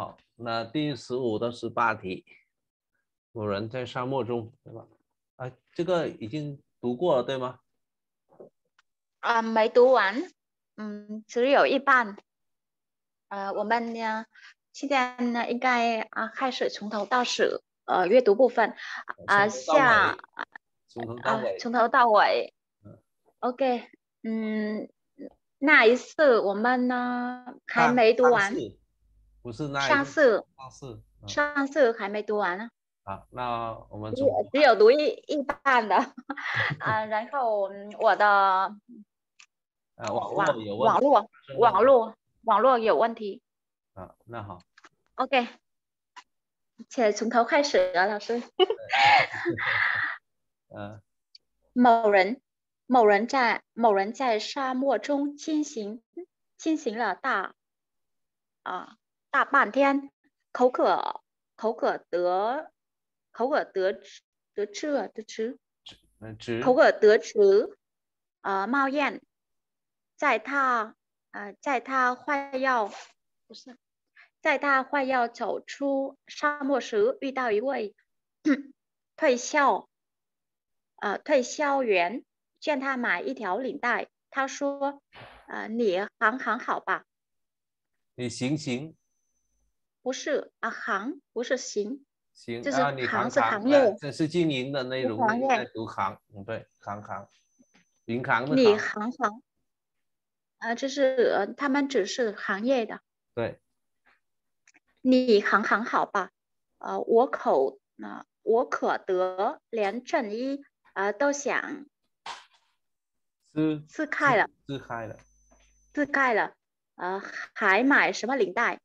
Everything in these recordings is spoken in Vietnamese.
好，那第十五到十八题，五人在沙漠中，对吧？啊，这个已经读过了，对吗？啊，没读完，嗯，只有一半。呃，我们呢，现在呢，应该啊，开始从头到始，呃，阅读部分，啊，下，从头到尾，从头到尾。OK，嗯，那一次我们呢，还没读完。不是那。上次。上次。上次还没读完呢。啊，那我们只只有读一一半的，啊，然后我的。啊，网络有网络网络网络有问题。啊，那好。OK。且从头开始啊，老师。嗯。某人，某人在某人在沙漠中进行进行了大，啊。大半天，口渴，口渴得，口渴得得吃得吃，口渴得吃，呃，冒烟，在他呃，在他快要不是，在他快要走出沙漠时，遇到一位推 销呃推销员，劝他买一条领带。他说：“呃，你行行好吧。”你行行。不是啊，行不是行行，就是行行业，这是经营的内容，业读行，对，行行，银行的行。你行行，啊，就是呃，他们只是行业的。对，你行行好吧？啊，我口那我可得连衬衣啊都想，撕撕开了，撕开了，撕开了，啊，还买什么领带？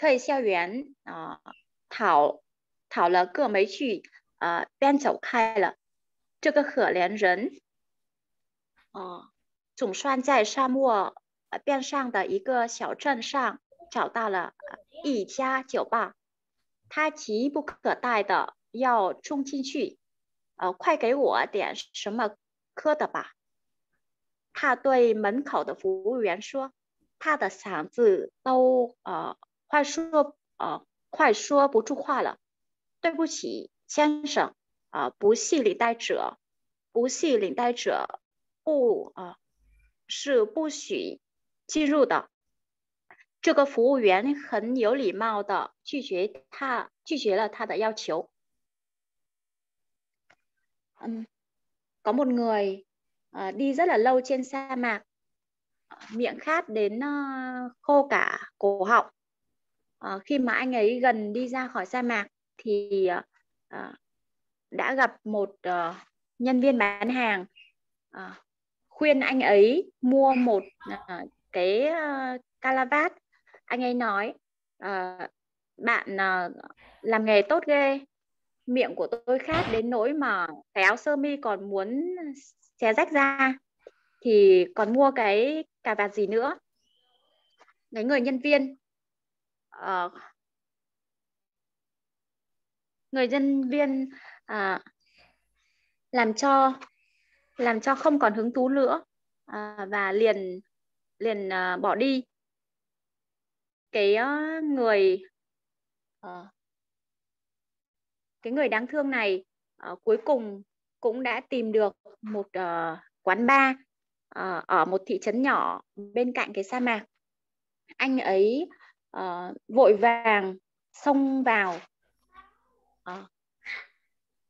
推销员啊，讨讨了个没趣，啊，便走开了。这个可怜人，哦，总算在沙漠边上的一个小镇上找到了一家酒吧，他急不可待的要冲进去，呃，快给我点什么喝的吧！他对门口的服务员说，他的嗓子都呃。快说啊！快说，不住话了。对不起，先生啊，不系领带者，不系领带者，不啊，是不许进入的。这个服务员很有礼貌的拒绝他，拒绝了他的要求。嗯，có một người, à đi rất là lâu trên xe mà miệng khát đến khô cả cổ họng。Ờ, khi mà anh ấy gần đi ra khỏi sa mạc thì uh, đã gặp một uh, nhân viên bán hàng uh, khuyên anh ấy mua một uh, cái uh, calavat anh ấy nói uh, bạn uh, làm nghề tốt ghê miệng của tôi khát đến nỗi mà cái áo sơ mi còn muốn xé rách ra thì còn mua cái cà vạt gì nữa cái người nhân viên uh, người nhân viên uh, làm cho làm cho không còn hứng thú nữa uh, và liền liền uh, bỏ đi cái uh, người uh, cái người đáng thương này uh, cuối cùng cũng đã tìm được một uh, quán bar uh, ở một thị trấn nhỏ bên cạnh cái sa mạc anh ấy uh, vội vàng xông vào uh,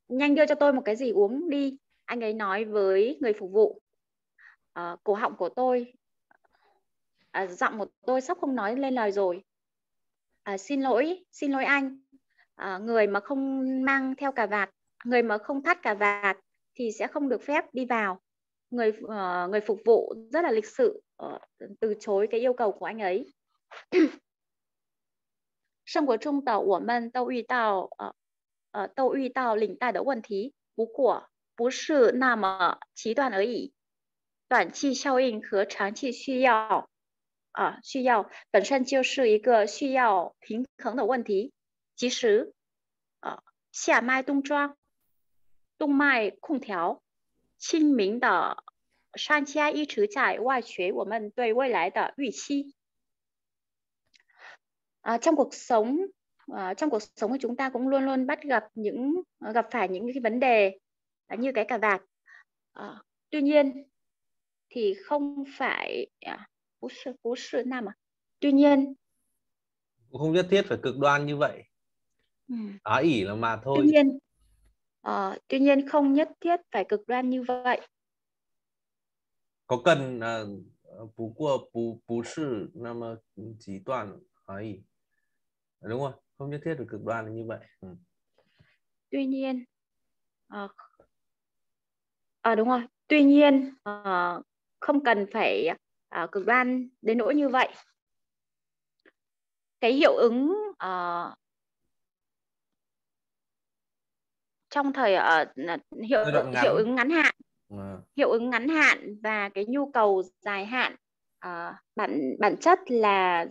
nhanh đưa cho tôi một cái gì uống đi anh ấy nói với người phục vụ uh, cổ họng của tôi uh, giọng của tôi sắp không nói lên lời rồi uh, xin lỗi xin lỗi anh uh, người mà không mang theo cà vạt người mà không thắt cà vạt thì sẽ không được phép đi vào người uh, người phục vụ rất là lịch sự uh, từ chối cái yêu cầu của anh ấy 生活中的我们都遇到呃呃都遇到领带的问题，不过不是那么极端而已。短期效应和长期需要啊需要本身就是一个需要平衡的问题。其实啊夏卖冬装，冬卖空调，清明的商家一直在外学我们对未来的预期。à, trong cuộc sống à, trong cuộc sống của chúng ta cũng luôn luôn bắt gặp những ờ, gặp phải những cái vấn đề à, như cái cà vạt à, tuy nhiên thì không phải à, bố sư, bố sư nam à tuy nhiên không nhất thiết phải cực đoan như vậy ừ. á ỉ là mà thôi tuy nhiên à, tuy nhiên không nhất thiết phải cực đoan như vậy có cần à, 不过不不是那么极端而已。đúng rồi không nhất thiết phải cực đoan là như vậy ừ. tuy nhiên à, à, đúng rồi tuy nhiên à, không cần phải à, cực đoan đến nỗi như vậy cái hiệu ứng à, trong thời ở uh, hiệu hiệu ứng ngắn hạn à. hiệu ứng ngắn hạn và cái nhu cầu dài hạn uh, bản bản chất là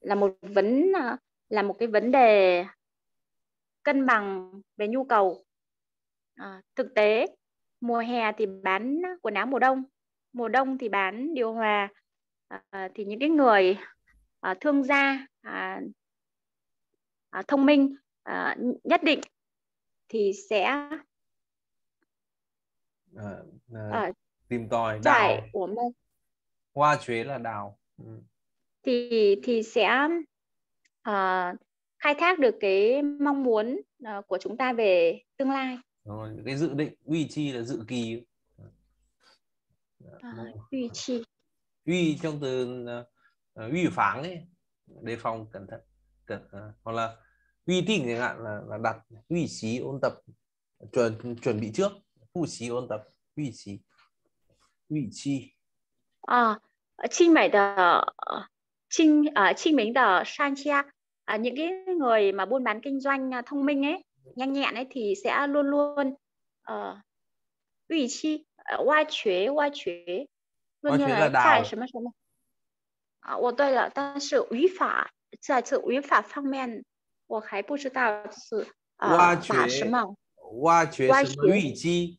là một vấn uh, là một cái vấn đề cân bằng về nhu cầu à, thực tế mùa hè thì bán quần áo mùa đông mùa đông thì bán điều hòa à, thì những cái người à, thương gia à, à, thông minh à, nhất định thì sẽ à, à, tìm tòi đào qua chuế là đào ừ. thì thì sẽ uh, khai thác được cái mong muốn uh, của chúng ta về tương lai rồi cái dự định uy chi là dự kỳ à, uy chi uy trong từ uh, ờ, uy phán ấy đề phòng cẩn thận cẩn uh, hoặc là uy tín chẳng hạn là, là đặt uy trí ôn tập chuẩn chuẩn bị trước uy trí ôn tập uy trí uy chi à, 清美的 trinh ở ờ, trinh mình đờ san chia à, những cái người mà buôn bán kinh doanh ờ, thông minh ấy nhanh nhẹn ấy thì sẽ luôn luôn uh, ủy chi hoa chuế hoa chuế luôn như là tại 什么什么啊我对了但是语法在这语法方面我还不知道是啊打什么挖掘什么预期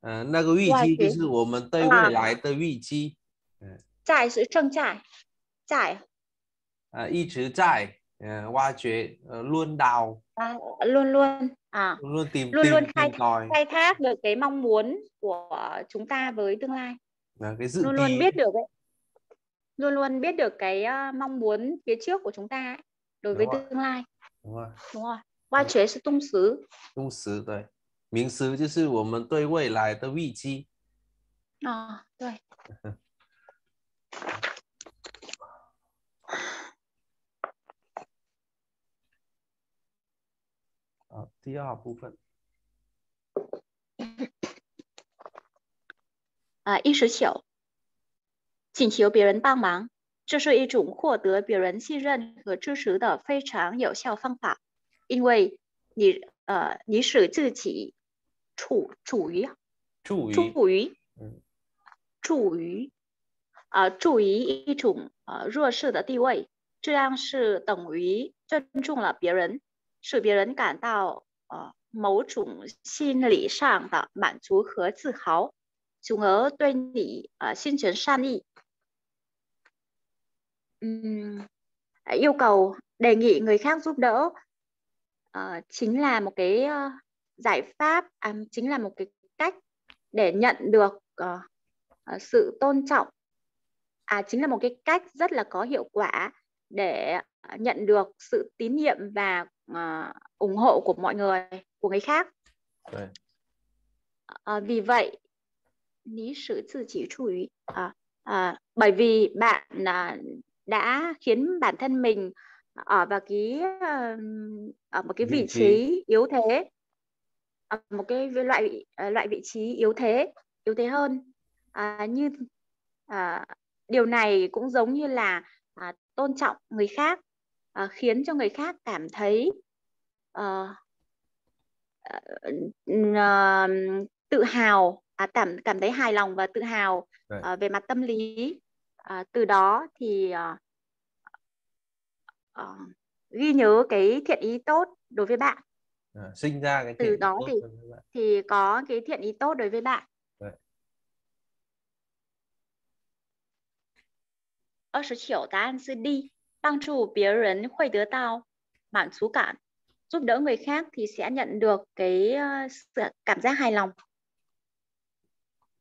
嗯、呃、那个预期就是我们对未来的预期嗯在是正在在啊，一直在呃挖掘呃 luôn đào à, luôn luôn à luôn luôn tìm luôn tìm, luôn khai tìm thác, khai thác được cái mong muốn của chúng ta với tương lai à, cái dự luôn luôn biết được ấy, luôn luôn biết được cái ờ, mong muốn phía trước của chúng ta ấy, đối với đúng với rồi. tương lai đúng rồi đúng rồi 挖掘是动词动词对名词就是我们对未来的预期啊对 啊，第二部分，啊，一十九，请求别人帮忙，这是一种获得别人信任和支持的非常有效方法，因为你呃，你使自己处处于处于嗯处于。呃处于一种呃弱势的地位，这样是等于尊重了别人，使别人感到呃某种心理上的满足和自豪，从而对你呃心存善意。Um, yêu cầu đề nghị người khác giúp đỡ uh, chính là một cái uh, giải pháp à, chính là một cái cách để nhận được uh, sự tôn trọng à, chính là một cái cách rất là có hiệu quả để à, nhận được sự tín nhiệm và uh, ủng hộ của mọi người của người khác à, vì vậy lý sử tự chỉ chú ý à, à, bởi vì bạn à, đã khiến bản thân mình ở vào cái ở một cái vị, vị trí yếu thế ở một cái loại à, loại vị trí yếu thế yếu thế hơn à, như à, điều này cũng giống như là à, tôn trọng người khác à, khiến cho người khác cảm thấy à, à, tự hào à, cảm cảm thấy hài lòng và tự hào à, về mặt tâm lý à, từ đó thì à, à, ghi nhớ cái thiện ý tốt đối với bạn à, sinh ra cái từ đó thì thì có cái thiện ý tốt đối với bạn 二十九，答案是 D. 帮助别人会得到 mãn thú cảm. Giúp đỡ người khác thì sẽ nhận được cái uh, cảm giác hài lòng.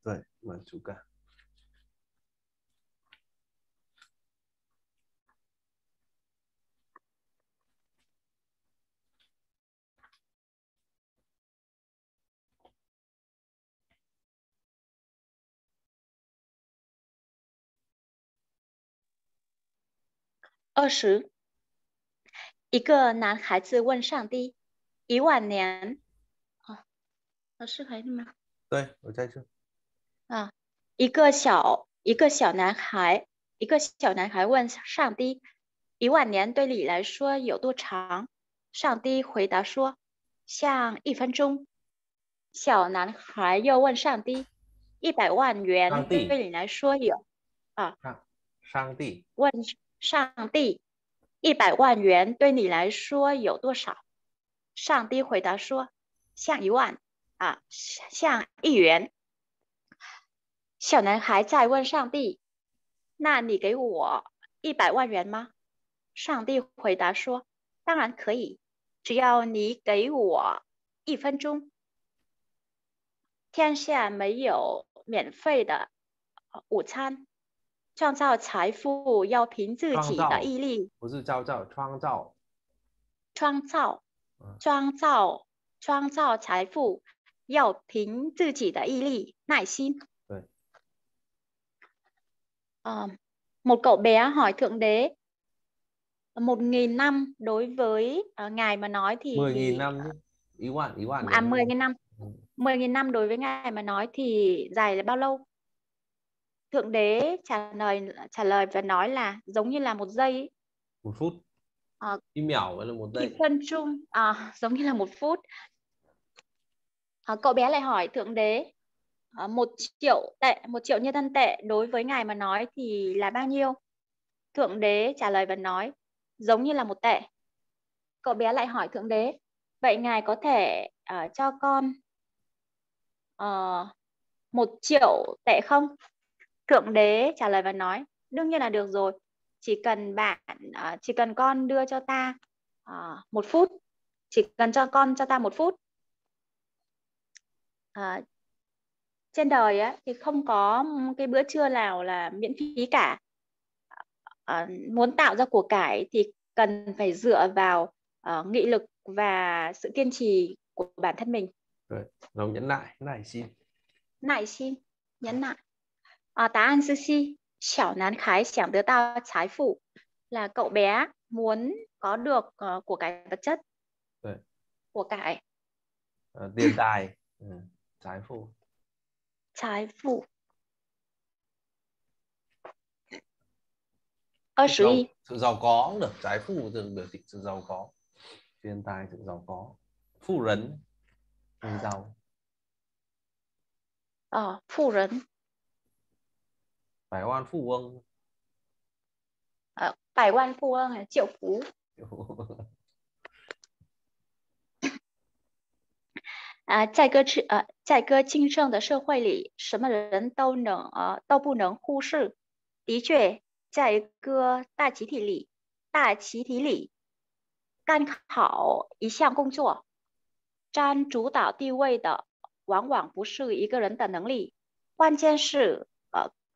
Right, mãn thú cảm. 二十，一个男孩子问上帝：“一万年。”哦，老师还在吗？对，我在这。啊，一个小一个小男孩，一个小男孩问上帝：“一万年对你来说有多长？”上帝回答说：“像一分钟。”小男孩又问上帝：“一百万元对你来说有啊？”上上帝问。上帝，一百万元对你来说有多少？上帝回答说：“像一万啊，像一元。”小男孩再问上帝：“那你给我一百万元吗？”上帝回答说：“当然可以，只要你给我一分钟。”天下没有免费的午餐。创造财富要凭自己的毅力，不是造造创造，创造创造创造财富要凭自己的毅力、耐心。对。À, một cậu bé hỏi thượng đế một nghìn năm đối với uh, ngài mà nói thì mười nghìn năm ý bạn ý bạn à mười nghìn năm ừ. mười nghìn năm đối với ngài mà nói thì dài là bao lâu thượng đế trả lời trả lời và nói là giống như là một giây một phút à, im mẻo là một giây phân chung à, giống như là một phút à, cậu bé lại hỏi thượng đế à, một triệu tệ một triệu nhân dân tệ đối với ngài mà nói thì là bao nhiêu thượng đế trả lời và nói giống như là một tệ cậu bé lại hỏi thượng đế vậy ngài có thể uh, cho con uh, một triệu tệ không thượng đế trả lời và nói đương nhiên là được rồi chỉ cần bạn ờ, chỉ cần con đưa cho ta ờ, một phút chỉ cần cho con cho ta một phút à, trên đời á, thì không có cái bữa trưa nào là miễn phí cả à, muốn tạo ra của cải thì cần phải dựa vào uh, nghị lực và sự kiên trì của bản thân mình rồi lòng lại nại nại xin nại xin nhẫn lại À, 答案是 C. Chảo nán khái chẳng được tao trái phụ là cậu bé muốn có được uh, của cải vật chất. Đấy. Của cải. Uh, tiền tài. ừ. Trái phụ. Trái phụ. 21. Sự giàu có cũng được. Trái phụ được biểu thị sự giàu có. Tiền tài sự giàu có. Phụ rấn. Người giàu. Ờ, phụ rấn. 百万富翁，呃，百万富翁啊，救福。啊，在歌自呃，在歌竞争的社会里，什么人都能啊，都不能忽视。的确，在各大集体里，大集体里干好一项工作，占主导地位的，往往不是一个人的能力，关键是。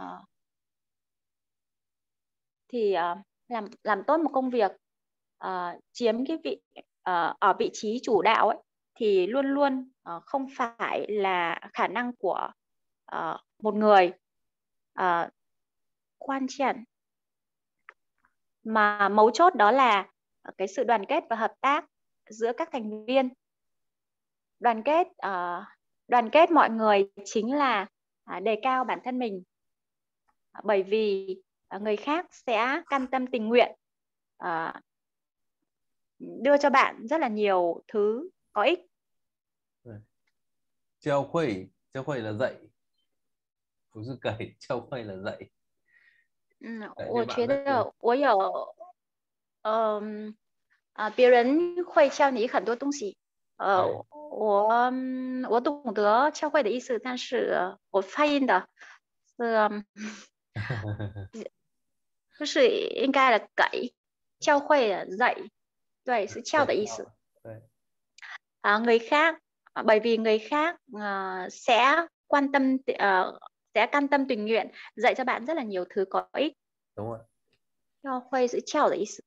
uh, thì uh, làm làm tốt một công việc uh, chiếm cái vị uh, ở vị trí chủ đạo ấy thì luôn luôn uh, không phải là khả năng của uh, một người uh, quan trọng mà mấu chốt đó là cái sự đoàn kết và hợp tác giữa các thành viên đoàn kết uh, đoàn kết mọi người chính là uh, đề cao bản thân mình À, bởi vì à, người khác sẽ can tâm tình nguyện à, đưa cho bạn rất là nhiều thứ có ích. Treo khuẩy, ờ, treo khuẩy là dạy. Không dư cẩy, treo khuẩy là dạy. nhiều thứ. Tôi tôi hiểu ý nghĩa nhưng phát âm là. 可是应该的给教会 là dạy 对是教的意思 à, người khác bởi vì người khác sẽ quan tâm uh, sẽ can tâm tình nguyện dạy cho bạn rất là nhiều thứ có ích đúng rồi cho khuê sự trao là ý sự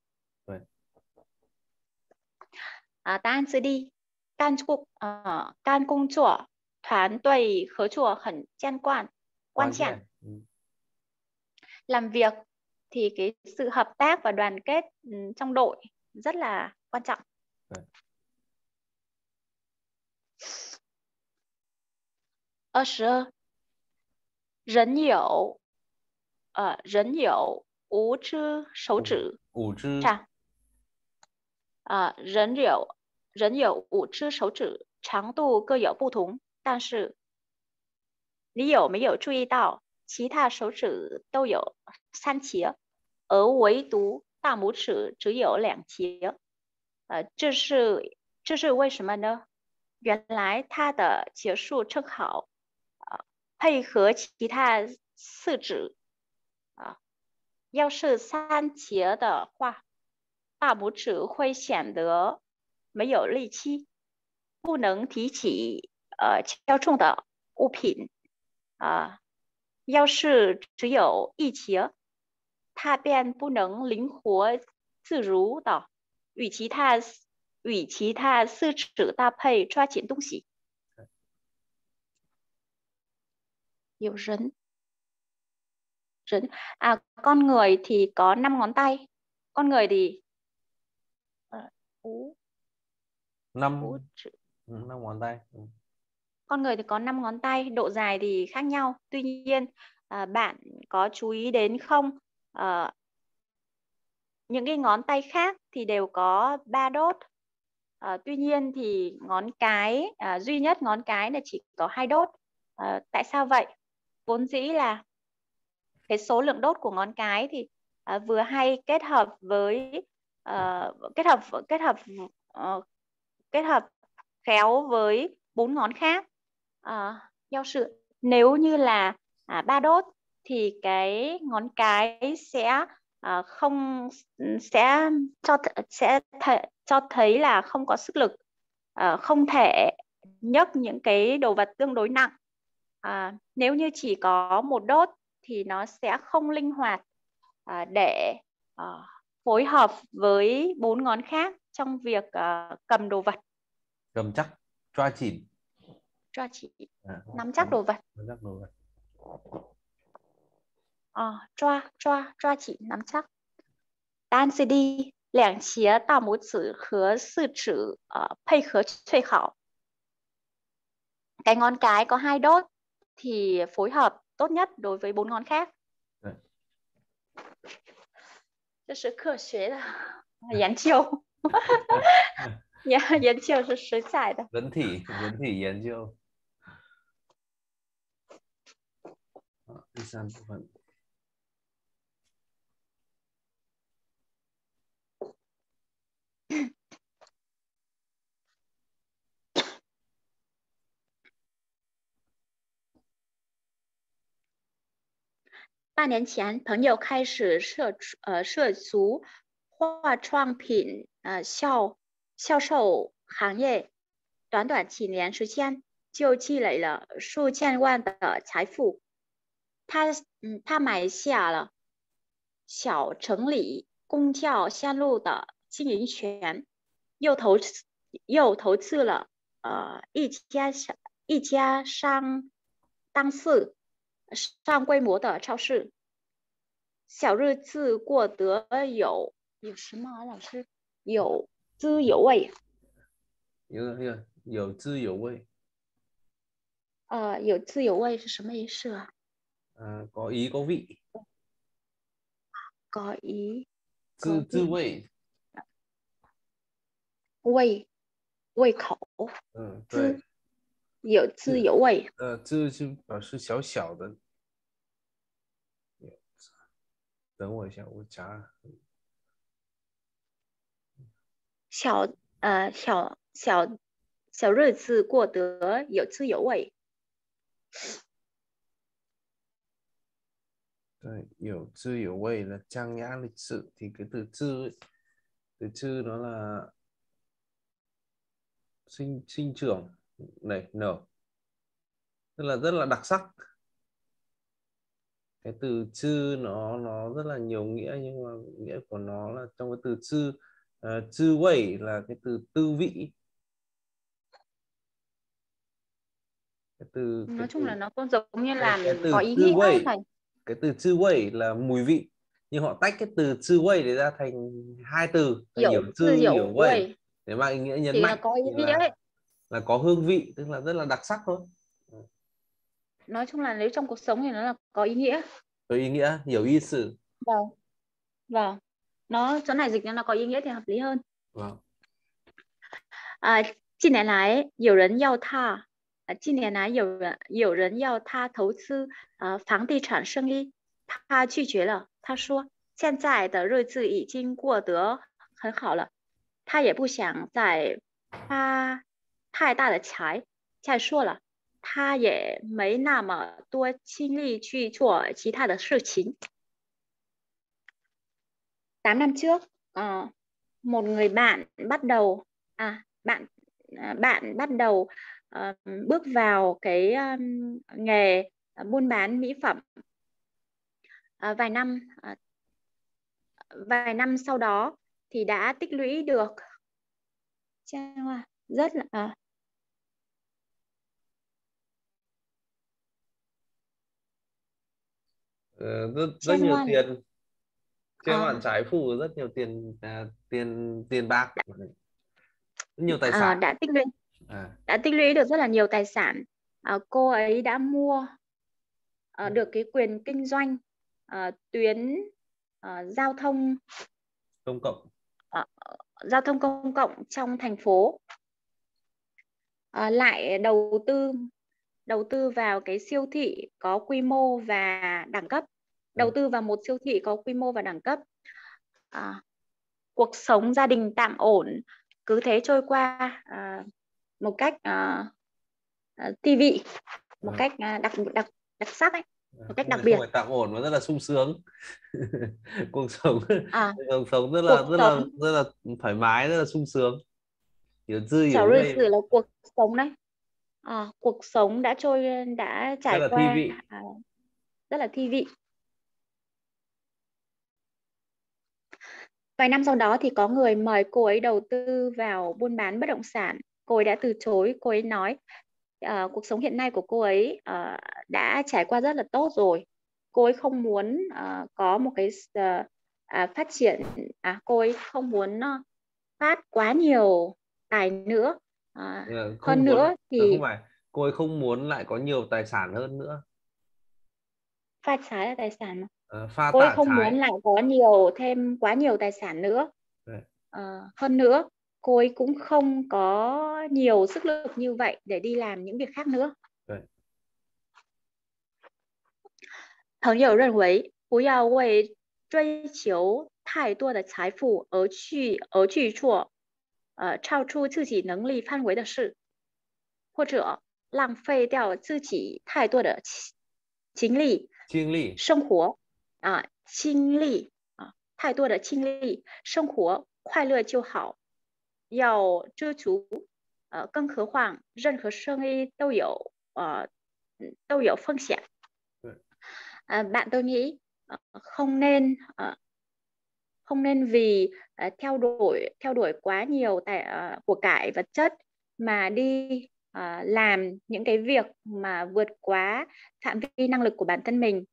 à, tan sự đi can cuộc uh, ờ can công chùa thoán tuầy khớ chùa khẩn chan quan quan trọng ừ làm việc thì cái sự hợp tác và đoàn kết ừ, trong đội rất là quan trọng. Ở vâng. ờ, sơ, rấn hiểu, ờ, rấn hiểu, ú chư, sấu chữ. Ú chư. Chà. Ờ, rấn hiểu, rấn hiểu, ú chư, sấu chữ, tráng tu cơ hiểu bù thúng, 但是你有没有注意到其他手指都有三节，而唯独大拇指只有两节。呃，这是这是为什么呢？原来它的结束正好啊，配合其他四指啊。要是三节的话，大拇指会显得没有力气，不能提起呃较重的物品啊。要是只有一节，它便不能灵活自如的与其他与其他四彩搭配，抓紧东西。有人人啊，con người thì có năm ngón tay。con người thì，嗯，五个手嗯。Con người thì có 5 ngón tay, độ dài thì khác nhau. Tuy nhiên, à, bạn có chú ý đến không? À, những cái ngón tay khác thì đều có ba đốt. À, tuy nhiên thì ngón cái à, duy nhất ngón cái là chỉ có hai đốt. À, tại sao vậy? Vốn dĩ là cái số lượng đốt của ngón cái thì à, vừa hay kết hợp với à, kết hợp kết hợp à, kết hợp khéo với bốn ngón khác Ờ, uh, giao sự nếu như là à, ba đốt thì cái ngón cái sẽ à, không sẽ cho sẽ th, cho thấy là không có sức lực à, không thể nhấc những cái đồ vật tương đối nặng à, nếu như chỉ có một đốt thì nó sẽ không linh hoạt à, để à, phối hợp với bốn ngón khác trong việc à, cầm đồ vật cầm chắc choa chỉnh cho chị à, nắm chắc đồ vật nắm chắc đồ vật à, cho cho cho chị nắm chắc đan đi lẻng chia tạo mũ chữ khứa sư chữ uh, pay khứa thuê khảo cái ngón cái có hai đốt thì phối hợp tốt nhất đối với bốn ngón khác. Dạ. là dạ. dạ. Đấy. 这是科学的研究，研研究是实在的。人体人体研究。啊，第三部分。半年前，朋友开始涉呃涉足化妆品呃销销售行业，短短几年时间就积累了数千万的财富。他嗯，他买下了小城里公交线路的经营权，又投又投资了呃一家小一家商，当次上规模的超市，小日子过得有有什么啊？老师有滋有味，有有有滋有味啊！有滋有味是什么意思啊？嗯，有意有味，有意，滋滋味，味，胃口。嗯，对，有滋有味。呃，这就表示小小的。等我一下，我加小呃小小小日子过得有滋有味。là trang nhã lịch sự thì cái từ chư ấy, từ chư nó là sinh sinh trưởng này nở tức là rất là đặc sắc cái từ chư nó nó rất là nhiều nghĩa nhưng mà nghĩa của nó là trong cái từ chư uh, chư quẩy là cái từ tư vị cái từ cái nói chung từ, là nó cũng giống như là cái từ có ý nghĩa thầy cái từ chư quẩy là mùi vị nhưng họ tách cái từ chư quẩy để ra thành hai từ hiểu chư hiểu quẩy để mang ý nghĩa nhấn Chỉ mạnh là có ý nghĩa là, là có hương vị tức là rất là đặc sắc thôi nói chung là nếu trong cuộc sống thì nó là có ý nghĩa có ý nghĩa hiểu ý sự vâng vâng nó chỗ này dịch nó có ý nghĩa thì hợp lý hơn vâng à, 近年来，有人要踏呃，近年来有人有人要他投资啊房地产生意，他拒绝了。他说现在的日子已经过得很好了，他也不想再发太大的财。再说了，他也没那么多精力去做其他的事情。Tám năm trước, một người bạn bắt đầu, à bạn, bạn bắt đầu Ờ, bước vào cái nghề ờ, buôn bán mỹ phẩm ờ, vài năm vài năm sau đó thì đã tích lũy được rất là rất rất Trên nhiều hoàn. tiền Trên à. bạn trái phủ rất nhiều tiền uh, tiền tiền bạc rất nhiều tài sản đã tích lũy À. đã tích lũy được rất là nhiều tài sản à, cô ấy đã mua à, ừ. được cái quyền kinh doanh à, tuyến à, giao thông công cộng à, giao thông công cộng trong thành phố à, lại đầu tư đầu tư vào cái siêu thị có quy mô và đẳng cấp ừ. đầu tư vào một siêu thị có quy mô và đẳng cấp à, cuộc sống gia đình tạm ổn cứ thế trôi qua à, một cách uh, ti vị một à. cách uh, đặc đặc đặc sắc ấy vâng, một cách đặc biệt không phải tạm ổn mà rất là sung sướng cuộc sống à, cuộc sống rất là rất là rất là thoải mái rất là sung sướng hiểu dư hiểu đây sử là cuộc sống đấy à, cuộc sống đã trôi đã trải rất qua à, rất là thi vị vài năm sau đó thì có người mời cô ấy đầu tư vào buôn bán bất động sản cô ấy đã từ chối cô ấy nói uh, cuộc sống hiện nay của cô ấy uh, đã trải qua rất là tốt rồi cô ấy không muốn uh, có một cái uh, uh, phát triển à cô ấy không muốn uh, phát quá nhiều tài nữa à, yeah, hơn muốn, nữa à? thì không phải cô ấy không muốn lại có nhiều tài sản hơn nữa phát trái là tài sản à, cô ấy không trái. muốn lại có nhiều thêm quá nhiều tài sản nữa à, hơn nữa cô ấy cũng không có nhiều sức lực như vậy để đi làm những việc khác nữa. 对。朋友认为，不要为追求太多的财富而去而去做，呃，超出自己能力范围的事，或者浪费掉自己太多的精力、精力、生活啊、精力啊，太多的精力，生活快乐就好，要知足呃，更何况任何生意都有呃都有风险。对。À, bạn tôi nghĩ không nên không nên vì theo đuổi theo đuổi quá nhiều tài của cải vật chất mà đi làm những cái việc mà vượt quá phạm vi năng lực của bản thân mình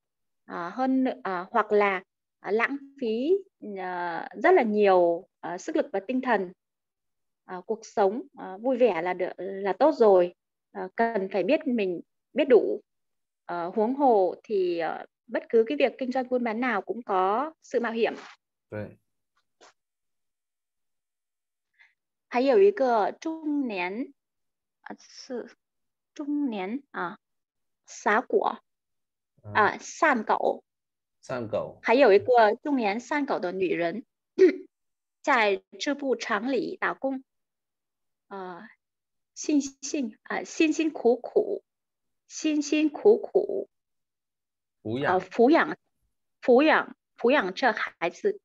hơn ờ hoặc là ờ, lãng phí ờ, rất là nhiều sức lực và tinh thần à, cuộc sống à, vui vẻ là được là tốt rồi à, cần phải biết mình biết đủ à, huống hồ thì à, bất cứ cái việc kinh doanh buôn bán nào cũng có sự mạo hiểm Vậy. Hay hiểu ý cơ trung nén à, sự trung nén à xá của à, à san cậu san cậu hay hiểu ý cơ trung nén san cậu của nữ nhân trải 这部厂里打工啊，辛辛啊，辛辛苦苦，辛辛苦苦，抚养抚养，抚养，抚养这孩子，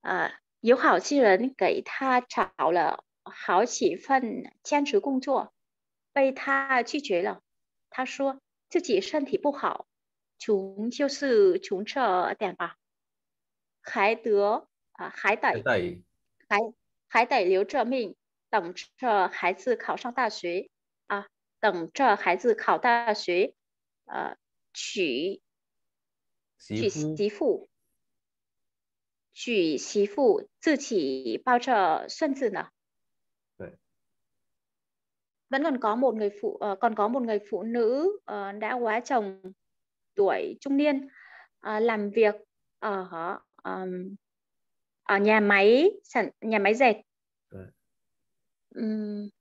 呃，有好心人给他找了好几份兼职工作，被他拒绝了。他说自己身体不好，穷就是穷这点吧，还得啊，还得，还得，还还得留着命。等着孩子考上大学啊，等着孩子考大学，呃，娶娶媳妇，娶媳妇自己抱着孙子呢。vẫn còn có một người phụ uh, còn có một người phụ nữ uh, đã quá chồng tuổi trung niên uh, làm việc ở um, ở nhà máy sản nhà máy dệt. Right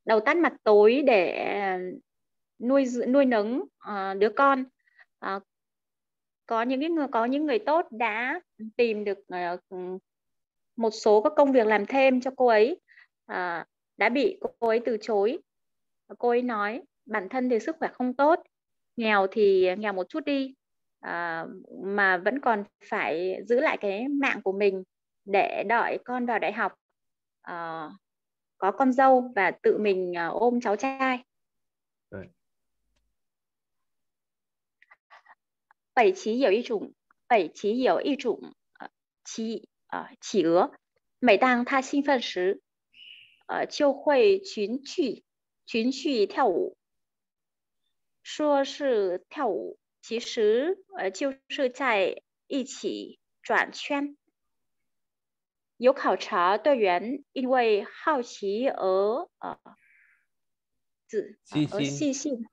đầu tắt mặt tối để ờ, nuôi nuôi nấng uh, đứa con uh, có những cái người có những người tốt đã tìm được uh, một số các công việc làm thêm cho cô ấy uh, đã bị cô ấy từ chối cô ấy nói bản thân thì sức khỏe không tốt nghèo thì nghèo một chút đi uh, mà vẫn còn phải giữ lại cái mạng của mình để đợi con vào đại học uh, có con dâu và tự mình à, ôm cháu trai. Right. Bảy chí hiểu y chủng, bảy chí hiểu y chủng, chỉ, chỉ ứa. Mỗi đàng ta sinh phân 时, ờ, chiêu hội chuyến trụy, chuyến trụy theo 有考察队员因为好奇而呃，仔而细心，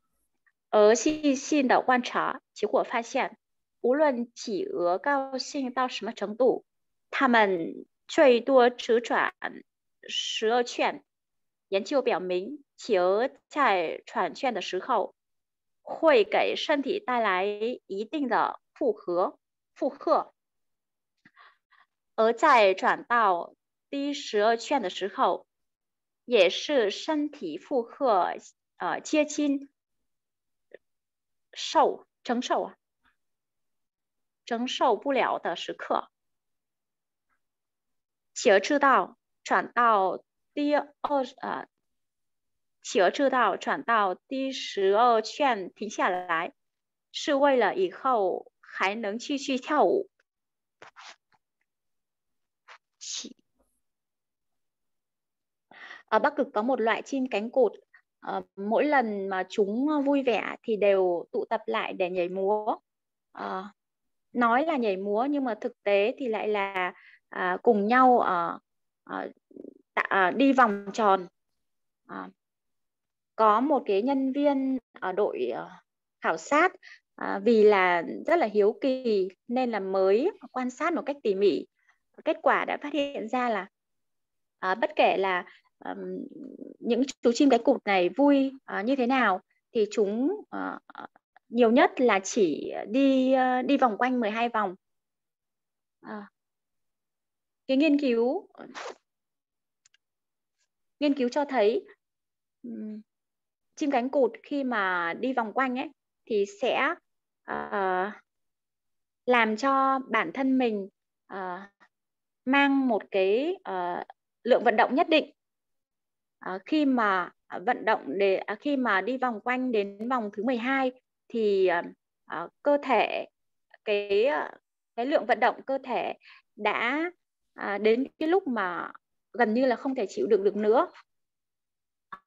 而细心的观察，结果发现，无论企鹅高兴到什么程度，他们最多只转十二圈。研究表明，企鹅在喘圈的时候，会给身体带来一定的负荷。负荷。而在转到第十二圈的时候，也是身体负荷，呃，接近受承受啊，承受不了的时刻。企鹅知道转到第二呃，企鹅知道转到第十二圈停下来，是为了以后还能继续跳舞。chỉ ở Bắc Cực có một loại chim cánh cụt ờ, mỗi lần mà chúng vui vẻ thì đều tụ tập lại để nhảy múa à, nói là nhảy múa nhưng mà thực tế thì lại là à, cùng nhau ở à, à, đi vòng tròn à, có một cái nhân viên ở đội khảo sát à, vì là rất là hiếu kỳ nên là mới quan sát một cách tỉ mỉ kết quả đã phát hiện ra là à, bất kể là um, những chú chim cái cụt này vui uh, như thế nào thì chúng uh, nhiều nhất là chỉ đi uh, đi vòng quanh 12 vòng. À. Cái nghiên cứu nghiên cứu cho thấy um, chim cánh cụt khi mà đi vòng quanh ấy thì sẽ uh, làm cho bản thân mình uh, mang một cái uh, lượng vận động nhất định uh, khi mà vận động để uh, khi mà đi vòng quanh đến vòng thứ 12 thì uh, cơ thể cái uh, cái lượng vận động cơ thể đã uh, đến cái lúc mà gần như là không thể chịu được được nữa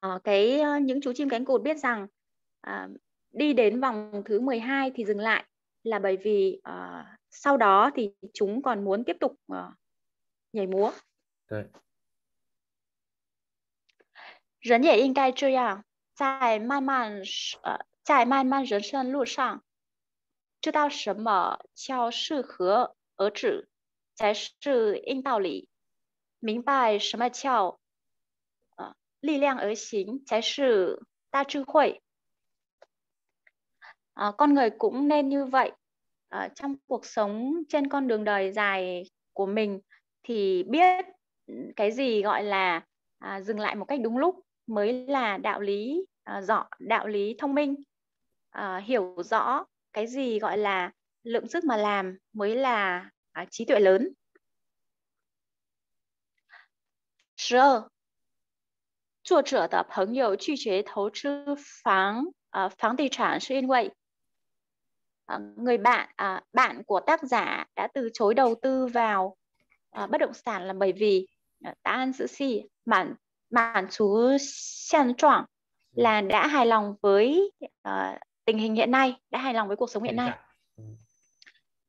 uh, cái uh, những chú chim cánh cụt biết rằng uh, đi đến vòng thứ 12 thì dừng lại là bởi vì uh, sau đó thì chúng còn muốn tiếp tục uh, nhảy múa. 对。人也应该这样，在漫漫呃，在漫漫人生路上，知道什么叫适可而止才是硬道理，明白什么叫呃力量而行才是大智慧。À, uh, con người cũng nên như vậy à, trong cuộc sống trên con đường đời dài của mình thì biết ừ, cái gì gọi là à, dừng lại một cách đúng lúc mới là đạo lý à, rõ đạo lý thông minh à, hiểu rõ cái gì gọi là lượng sức mà làm mới là à, trí tuệ lớn sure 作者的朋友拒绝投资房呃房地产是因为 à, à, người bạn à, bạn của tác giả đã từ chối đầu tư vào Ờ, bất động sản là bởi vì ờ, ta ăn sự si mãn mãn chú hiện trạng là vâng. đã hài lòng với uh, tình hình hiện nay, đã hài lòng với cuộc sống hiện nay. Ừ.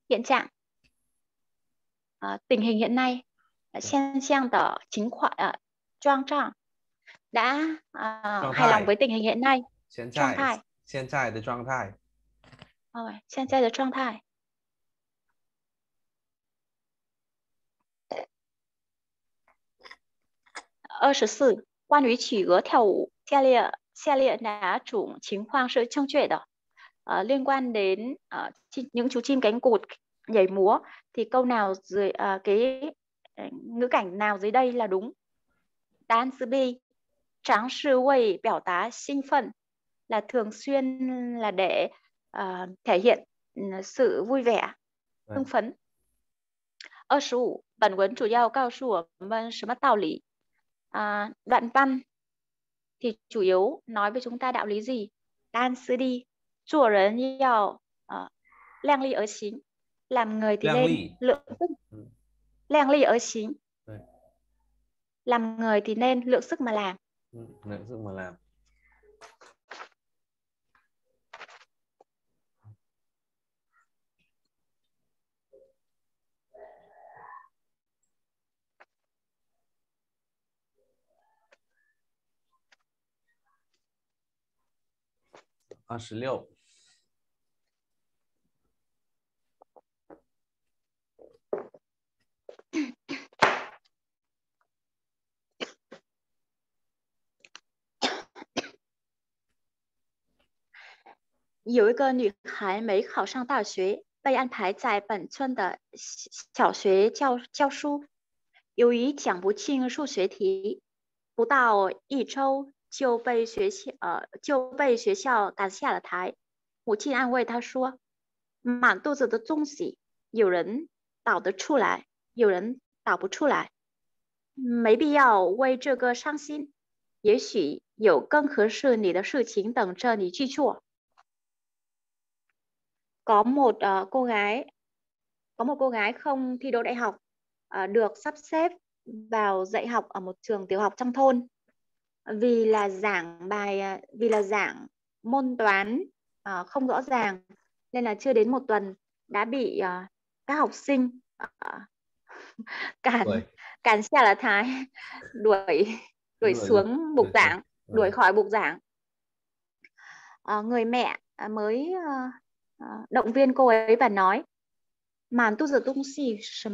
Hiện trạng. Uh, tình hình hiện nay, hiện trạng tờ chính khoản uh, trang trạng đã uh, hài lòng với tình hình hiện nay. Hiện tại, hiện trạng 的状态. Rồi, hiện trạng 的状态.二十四，关于企鹅跳舞，下列下列哪种情况是正确的？À, liên quan đến à, những chú chim cánh cụt nhảy múa thì câu nào dưới à, cái ngữ cảnh nào dưới đây là đúng? Đáp án B. Tráng sư quầy biểu tá sinh phận là thường xuyên là để à, thể hiện ừ, sự vui vẻ, hưng vâng. phấn. 二十五，本文主要告诉我们什么道理？à, đoạn văn thì chủ yếu nói với chúng ta đạo lý gì? Đan sư đi, chùa rấn yào, ờ, lang ly ở chính, làm người thì nên lượng sức. Ừ. Lang ly ở chính, làm người thì nên lượng sức mà làm. Ừ, lượng sức mà làm. 二十六。有一个女孩没考上大学，被安排在本村的小学教教书。由于讲不清数学题，不到一周。就被学校呃就被学校赶下了台。母亲安慰他说：“满肚子的东西，有人倒得出来，有人倒不出来，没必要为这个伤心。也许有更合适你的事情等着你去做。”Có một uh, cô gái có một cô gái không thi đỗ đại học uh, được sắp xếp vào dạy học ở một trường tiểu học trong thôn vì là giảng bài à, vì là giảng môn toán uh, không rõ ràng nên là chưa đến một tuần đã bị uh, các học sinh uh, cản Ôi. cản xe là thái đuổi đuổi, đuổi xuống bục giảng đuổi, đuổi vâng. khỏi bục giảng uh, người mẹ mới uh, động viên cô ấy và nói màn tu giờ tung xì sư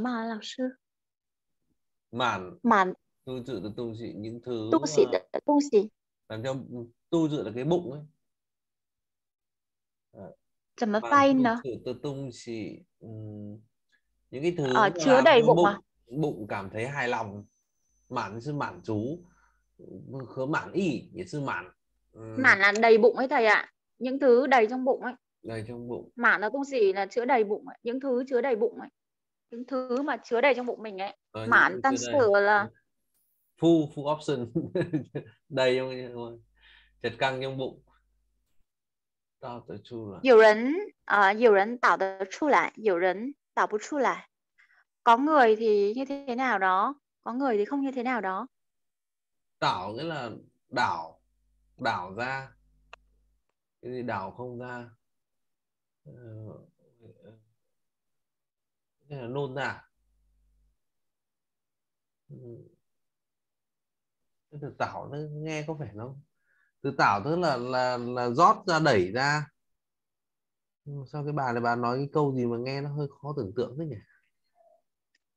màn màn tu dự tung xì những thứ tu sĩ làm cho tu dự là cái bụng ấy. À, ờ. 怎么 mà bay tu 呢？sự tu tung xì ừ. những cái thứ Ờ, chứa đầy cho bụng à? bụng cảm thấy hài lòng mãn sư mãn chú khớ mãn y, nghĩa sư mãn Ừm, Mản là đầy bụng ấy thầy ạ. Những thứ đầy trong bụng ấy. đầy trong bụng Mãn là tung gì là chứa đầy bụng ấy. Những thứ chứa đầy bụng ấy. Những thứ mà chứa đầy trong bụng mình ấy. Ờ, những tăng chứa đầy. sở là full full option đầy trong chật căng trong bụng 倒得出来。有人啊、呃，有人倒得出来，有人倒不出来。Có ờ, người thì như thế nào đó, có người thì không như thế nào đó. Đảo nghĩa là đảo, đảo ra. Cái gì đảo không ra. Ờ, nôn ra. Ừ từ tảo nó nghe có vẻ nó từ tảo tức là là là rót ra đẩy ra sao cái bà này bà nói cái câu gì mà nghe nó hơi khó tưởng tượng thế nhỉ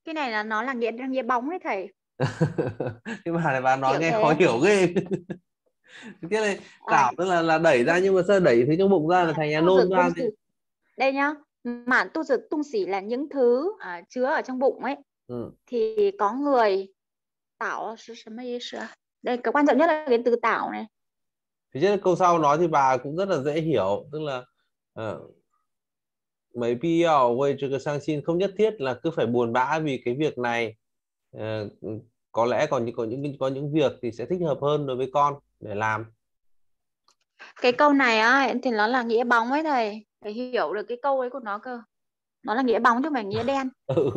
cái này là nó là nghĩa nghĩa bóng đấy thầy cái bà này bà nói Kiểu nghe thế. khó hiểu ghê cái này tảo à. tức là là đẩy ra nhưng mà sao đẩy thấy trong bụng ra là thành nhà nôn ra thì... đây nhá mạn tu dược tung xỉ là những thứ à, chứa ở trong bụng ấy ừ. thì có người tạo đây cái quan trọng nhất là cái từ tảo này thế chứ câu sau nói thì bà cũng rất là dễ hiểu tức là uh, mấy pi quay cho cái sang xin không nhất thiết là cứ phải buồn bã vì cái việc này uh, có lẽ còn những có những có những việc thì sẽ thích hợp hơn đối với con để làm cái câu này á thì nó là nghĩa bóng ấy thầy phải hiểu được cái câu ấy của nó cơ nó là nghĩa bóng chứ không phải nghĩa đen ừ.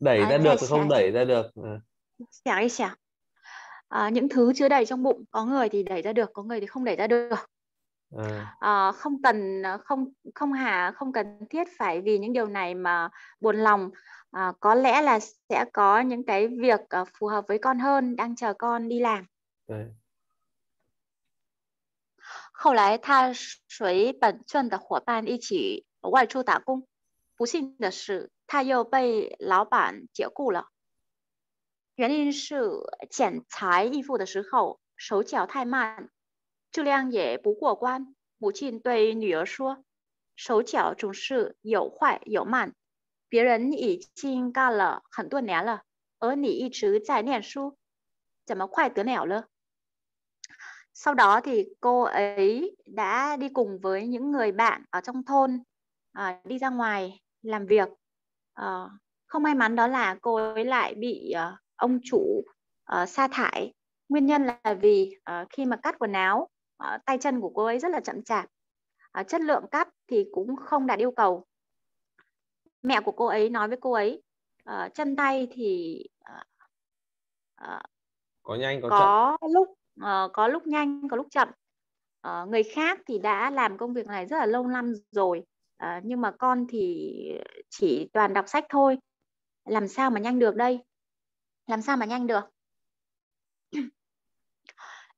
đẩy Đấy, ra được không đẩy ra được chả cái chả à, những thứ chứa đầy trong bụng có người thì đẩy ra được có người thì không đẩy ra được à. À, không cần không không hà không cần thiết phải vì những điều này mà buồn lòng à, có lẽ là sẽ có những cái việc phù hợp với con hơn đang chờ con đi làm 对。后来他随本镇的伙伴一起外出打工，不幸的是他又被老板解雇了。原因是剪裁衣服的时候手脚太慢，质量也不过关。母亲对女儿说：“手脚总是有坏有慢，别人已经干了很多年了，而你一直在念书，怎么快得了了？” sau đó thì cô ấy đã đi cùng với những người bạn ở trong thôn đi ra ngoài làm việc. Không may mắn đó là cô ấy lại bị ông chủ uh, sa thải nguyên nhân là vì uh, khi mà cắt quần áo uh, tay chân của cô ấy rất là chậm chạp uh, chất lượng cắt thì cũng không đạt yêu cầu mẹ của cô ấy nói với cô ấy uh, chân tay thì uh, uh, có nhanh có, có chậm. lúc uh, có lúc nhanh có lúc chậm uh, người khác thì đã làm công việc này rất là lâu năm rồi uh, nhưng mà con thì chỉ toàn đọc sách thôi làm sao mà nhanh được đây làm sao mà nhanh được?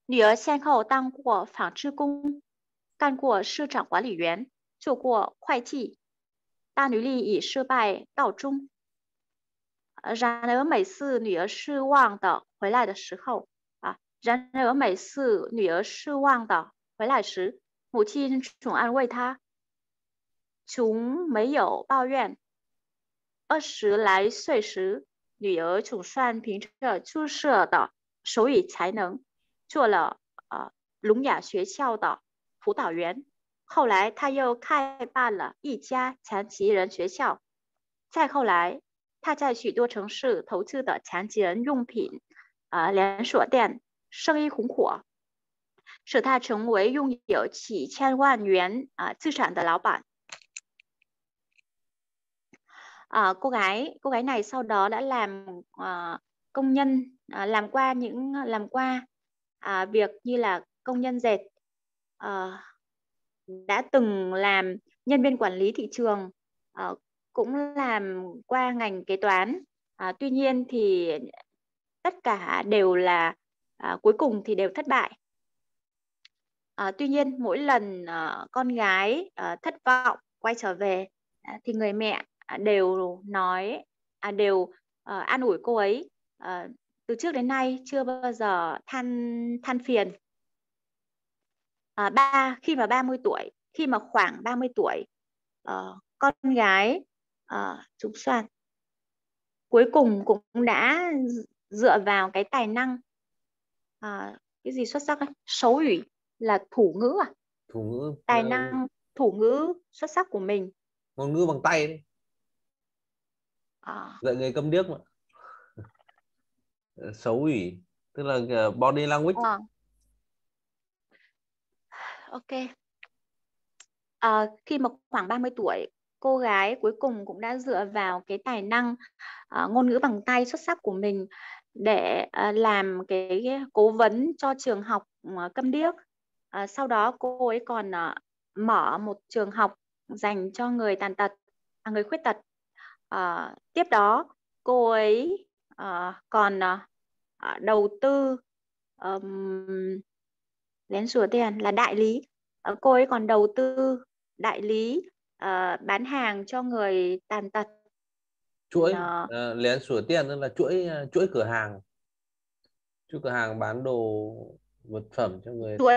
n a 先后当过纺织工，干过市场管理员，做过会计，但努力以失败告终。然而每次女儿失望的回来的时候，啊，然而每次女儿失望的回来时，母亲总安慰她，从没有抱怨。二十来岁时，女儿总算凭着出色的手语才能，做了呃聋哑学校的辅导员。后来，他又开办了一家残疾人学校。再后来，他在许多城市投资的残疾人用品啊连锁店生意红火，使他成为拥有几千万元啊资产的老板。uh, cô gái cô gái này sau đó đã làm uh, công nhân uh, làm qua những làm qua uh, việc như là công nhân dệt uh, đã từng làm nhân viên quản lý thị trường uh, cũng làm qua ngành kế toán uh, tuy nhiên thì tất cả đều là uh, cuối cùng thì đều thất bại À, tuy nhiên mỗi lần à, con gái à, thất vọng quay trở về à, thì người mẹ À, đều nói à, đều uh, an ủi cô ấy uh, từ trước đến nay chưa bao giờ than than phiền à, ba khi mà 30 tuổi khi mà khoảng 30 tuổi uh, con gái uh, trúng soạn cuối cùng cũng đã dựa vào cái tài năng uh, cái gì xuất sắc ấy? xấu ủy là thủ ngữ à thủ ngữ tài vâng. năng thủ ngữ xuất sắc của mình ngôn ngữ bằng tay đấy À. dạy người câm điếc mà ờ, xấu ủy tức là ờ, body language à. ok à, khi mà khoảng 30 tuổi cô gái cuối cùng cũng đã dựa vào cái tài năng uh, ngôn ngữ bằng tay xuất sắc của mình để uh, làm cái, cái cố vấn cho trường học uh, câm điếc uh, sau đó cô ấy còn uh, mở một trường học dành cho người tàn tật à, người khuyết tật À, tiếp đó cô ấy à, còn à, đầu tư um, đến rùa tiền là đại lý. À, cô ấy còn đầu tư đại lý à, bán hàng cho người tàn tật. Chuỗi à, lén sửa tiền tức là chuỗi chuỗi cửa hàng. Chuỗi cửa hàng bán đồ vật phẩm cho người chuỗi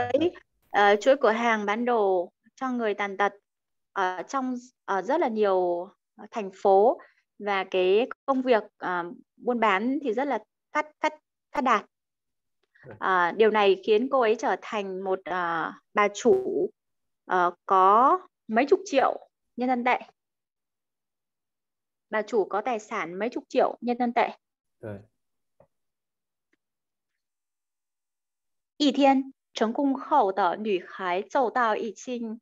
uh, chuỗi cửa hàng bán đồ cho người tàn tật ở trong ở rất là nhiều Ờ, thành phố và cái công việc uh, buôn bán thì rất là phát phát phát đạt à, điều này khiến cô ấy trở thành một uh, bà chủ uh, có mấy chục triệu nhân dân tệ bà chủ có tài sản mấy chục triệu nhân dân tệ dạ. y thiên, Trần Cung Khẩu tờ nữ hái dâu tao ý chinh,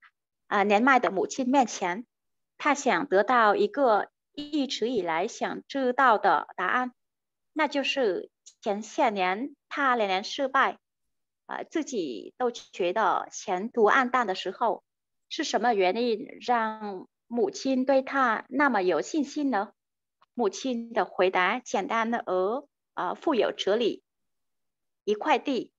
à, nén mai tờ mũ chinh mẹ chén. 他想得到一个一直以来想知道的答案，那就是前些年他连连失败，啊，自己都觉得前途暗淡的时候，是什么原因让母亲对他那么有信心呢？母亲的回答简单而啊富有哲理：一块地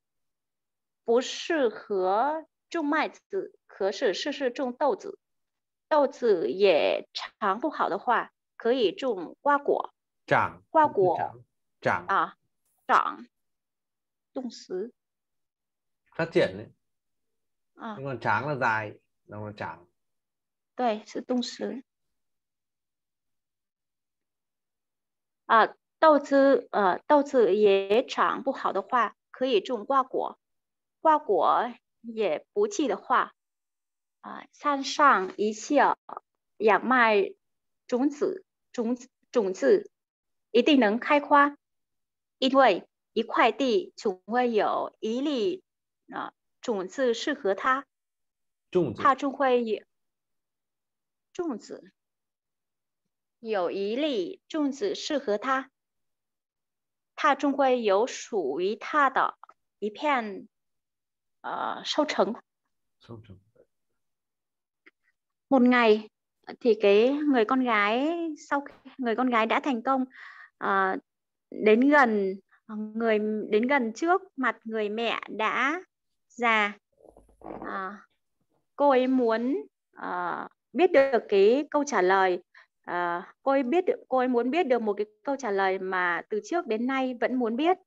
不适合种麦子，可是试试种豆子。豆子也长不好的话，可以种瓜果。长瓜果长啊长，动词。发展呢？啊，那长了在，那么长。对，是动词。啊，豆子呃，豆子也长不好的话，可以种瓜果。瓜果也不济的话。啊，山上一切养麦种子，种子种子一定能开花，因为一块地总会有一粒啊种子适合它，种它就会有种子，有一粒种子适合它，它就会有属于它的一片，呃，收成。收成。một ngày thì cái người con gái sau khi người con gái đã thành công uh, đến gần người đến gần trước mặt người mẹ đã già uh, cô ấy muốn uh, biết được cái câu trả lời uh, cô ấy biết được, cô ấy muốn biết được một cái câu trả lời mà từ trước đến nay vẫn muốn biết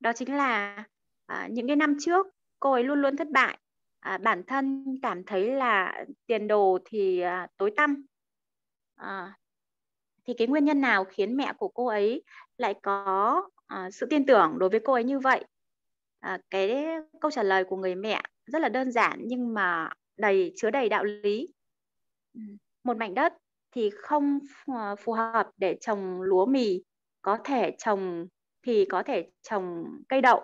đó chính là uh, những cái năm trước cô ấy luôn luôn thất bại à, bản thân cảm thấy là tiền đồ thì à, tối tăm à, thì cái nguyên nhân nào khiến mẹ của cô ấy lại có à, sự tin tưởng đối với cô ấy như vậy à, cái câu trả lời của người mẹ rất là đơn giản nhưng mà đầy chứa đầy đạo lý ừ, một mảnh đất thì không ờ, phù hợp để trồng lúa mì có thể trồng thì có thể trồng cây đậu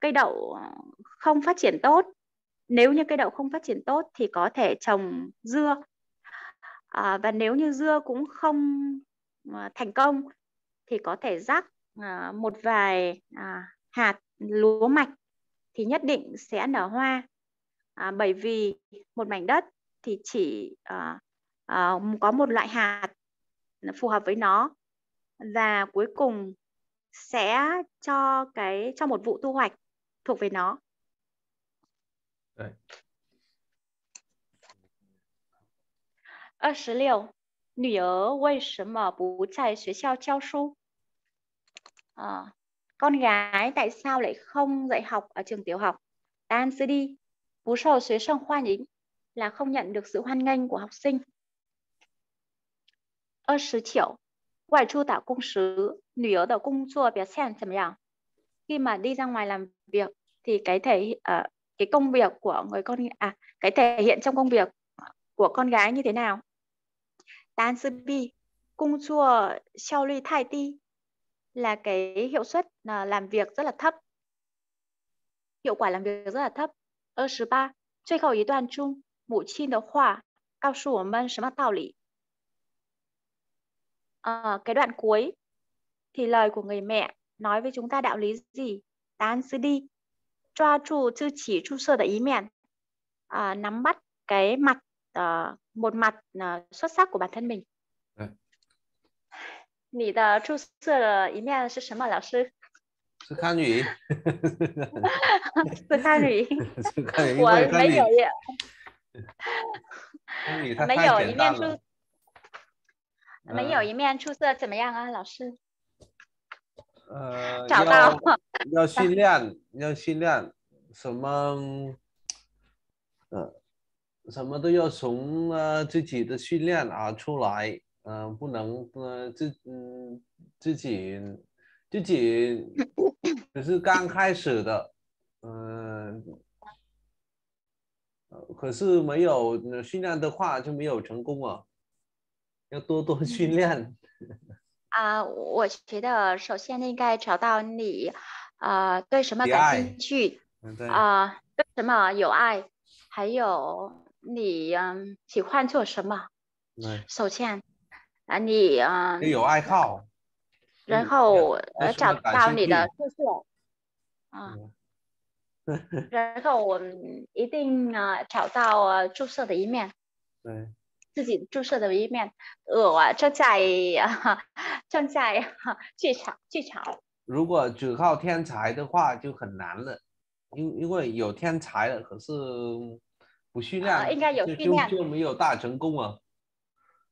cây đậu ờ, không phát triển tốt nếu như cây đậu không phát triển tốt thì có thể trồng dưa à, và nếu như dưa cũng không à, thành công thì có thể rắc à, một vài à, hạt lúa mạch thì nhất định sẽ nở hoa à, bởi vì một mảnh đất thì chỉ à, à, có một loại hạt phù hợp với nó và cuối cùng sẽ cho cái cho một vụ thu hoạch thuộc về nó 对。二十六，女儿为什么不在学校教书？À, ờ, con gái tại sao lại không dạy học ở trường tiểu học? Đáp án đi. Bú sầu xuế sông khoa nhính là không nhận được sự hoan nghênh của học sinh. 20 triệu. Ngoại trú tạo công sứ, nữ ở đầu công chùa bé sen chầm nhau. Khi mà đi ra ngoài làm việc thì cái thể uh, cái công việc của người con à cái thể hiện trong công việc của con gái như thế nào tan sư bi cung chua xiao ly thai ti là cái hiệu suất à, làm việc rất là thấp hiệu quả làm việc rất là thấp 23最后一段中母亲的话告诉我们什么道理 à, ờ, cái đoạn cuối thì lời của người mẹ nói với chúng ta đạo lý gì tán sư đi 抓住自己出色的一面 à, nắm bắt cái mặt à, một mặt à, xuất sắc của bản thân mình 你的出色的一面是什么，老师？是汉语，是汉语，是汉语。我没有耶，汉语没有一面出，没有一面出色，怎么样啊，老师？呃，要要训练，要训练，什么，嗯，什么都要从啊自己的训练啊出来，嗯，不能呃自嗯自己自己，可 是刚开始的，嗯，呃，可是没有训练的话就没有成功啊，要多多训练。啊，我觉得首先应该找到你，啊，对什么感兴趣，啊，对什么有爱，还有你呀喜欢做什么。首先，啊，你啊有爱好，然后找到你的特色，啊，然后我们一定啊找到啊注射的一面。对。自己注射的一面，我正在 正在剧场剧场。如果只靠天才的话，就很难了，因因为有天才了，可是不训练，应该有训就就没有大成功啊。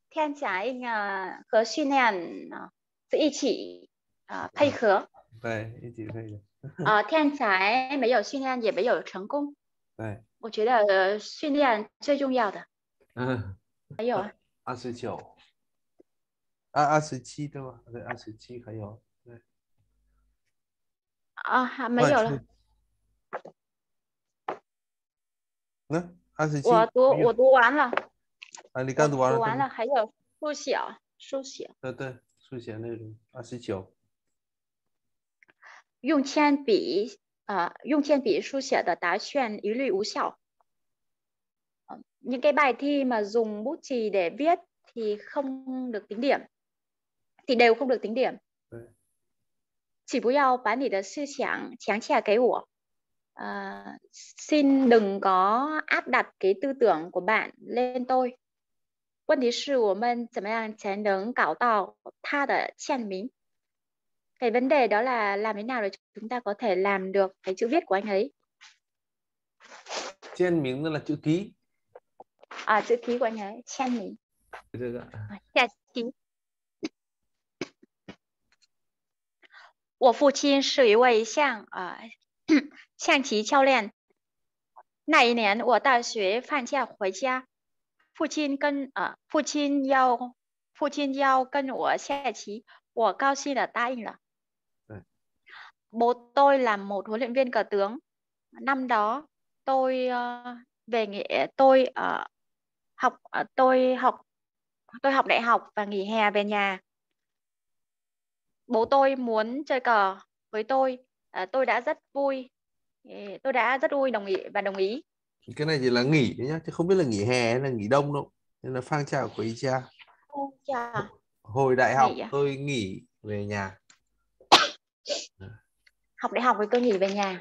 天才应该和训练啊是一起啊配合。对，一起配合。啊，天才没有训练也没有成功。对，我觉得训练最重要的。嗯。还有啊，二十九，二二十七对吧？对，二十七还有对。啊，还没有了。那二十七。我读，我读完了。啊，你刚读完了。读完了，还有书写啊，书写。对对，书写内容二十九。用铅笔啊，用铅笔书写的答卷一律无效。những cái bài thi mà dùng bút chì để viết thì không được tính điểm thì đều không được tính điểm Chỉ bán sư chẳng chè cái uh, xin đừng có áp đặt cái tư tưởng của bạn lên tôi 问题是我们怎么样才能搞到他的签名 cái vấn đề đó là làm thế nào để chúng ta có thể làm được cái chữ viết của anh ấy. Trên miếng là chữ ký. 啊，就提个人签名。这个下棋，我父亲是一位象啊 象棋教练。那一年我大学放假回家，父亲跟啊父亲要父亲要跟我下棋，我高兴的答应了。对，Tôi là một huấn luyện viên cờ tướng. Năm đó tôi về nghệ tôi ở. học ờ, tôi học tôi học đại học và nghỉ hè về nhà bố tôi muốn chơi cờ với tôi à, tôi đã rất vui tôi đã rất vui đồng ý và đồng ý cái này chỉ là nghỉ đấy nhá chứ không biết là nghỉ hè hay là nghỉ đông đâu nên là phang chào của Icha Chà. hồi đại học nghỉ à? tôi nghỉ về nhà học đại học với tôi nghỉ về nhà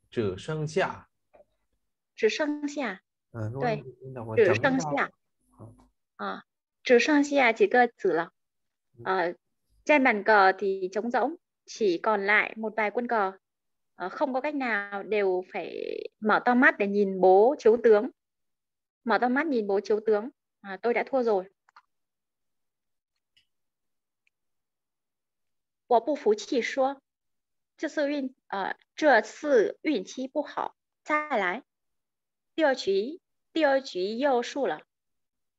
只剩下，只剩下，嗯，对，只剩下，啊，只剩下 chỉ trên bàn cờ thì trống rỗng, chỉ còn lại một vài quân cờ, không có cách nào đều phải mở to mắt để nhìn bố chiếu tướng, mở to mắt nhìn bố chiếu tướng, à, tôi đã thua rồi. 我不服气，说。这次运啊，这次运气不好，再来，第二局第二局又输了，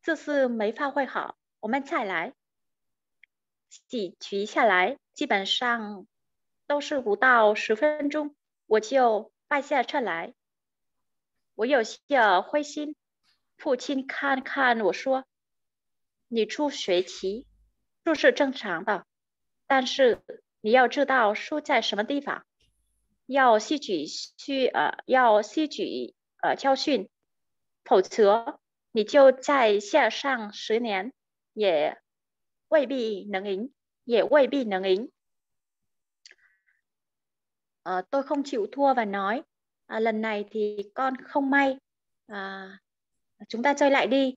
这次没发挥好，我们再来，几局下来基本上都是不到十分钟我就败下阵来，我有些灰心，父亲看看我说：“你出水棋，这是正常的，但是。”你要知道树在什么地方，要吸取去呃，要吸取呃教训，否则你就在线上十年也未必能赢，也未必能赢. không chịu thua và nói à, lần này thì con không may à, chúng ta chơi lại đi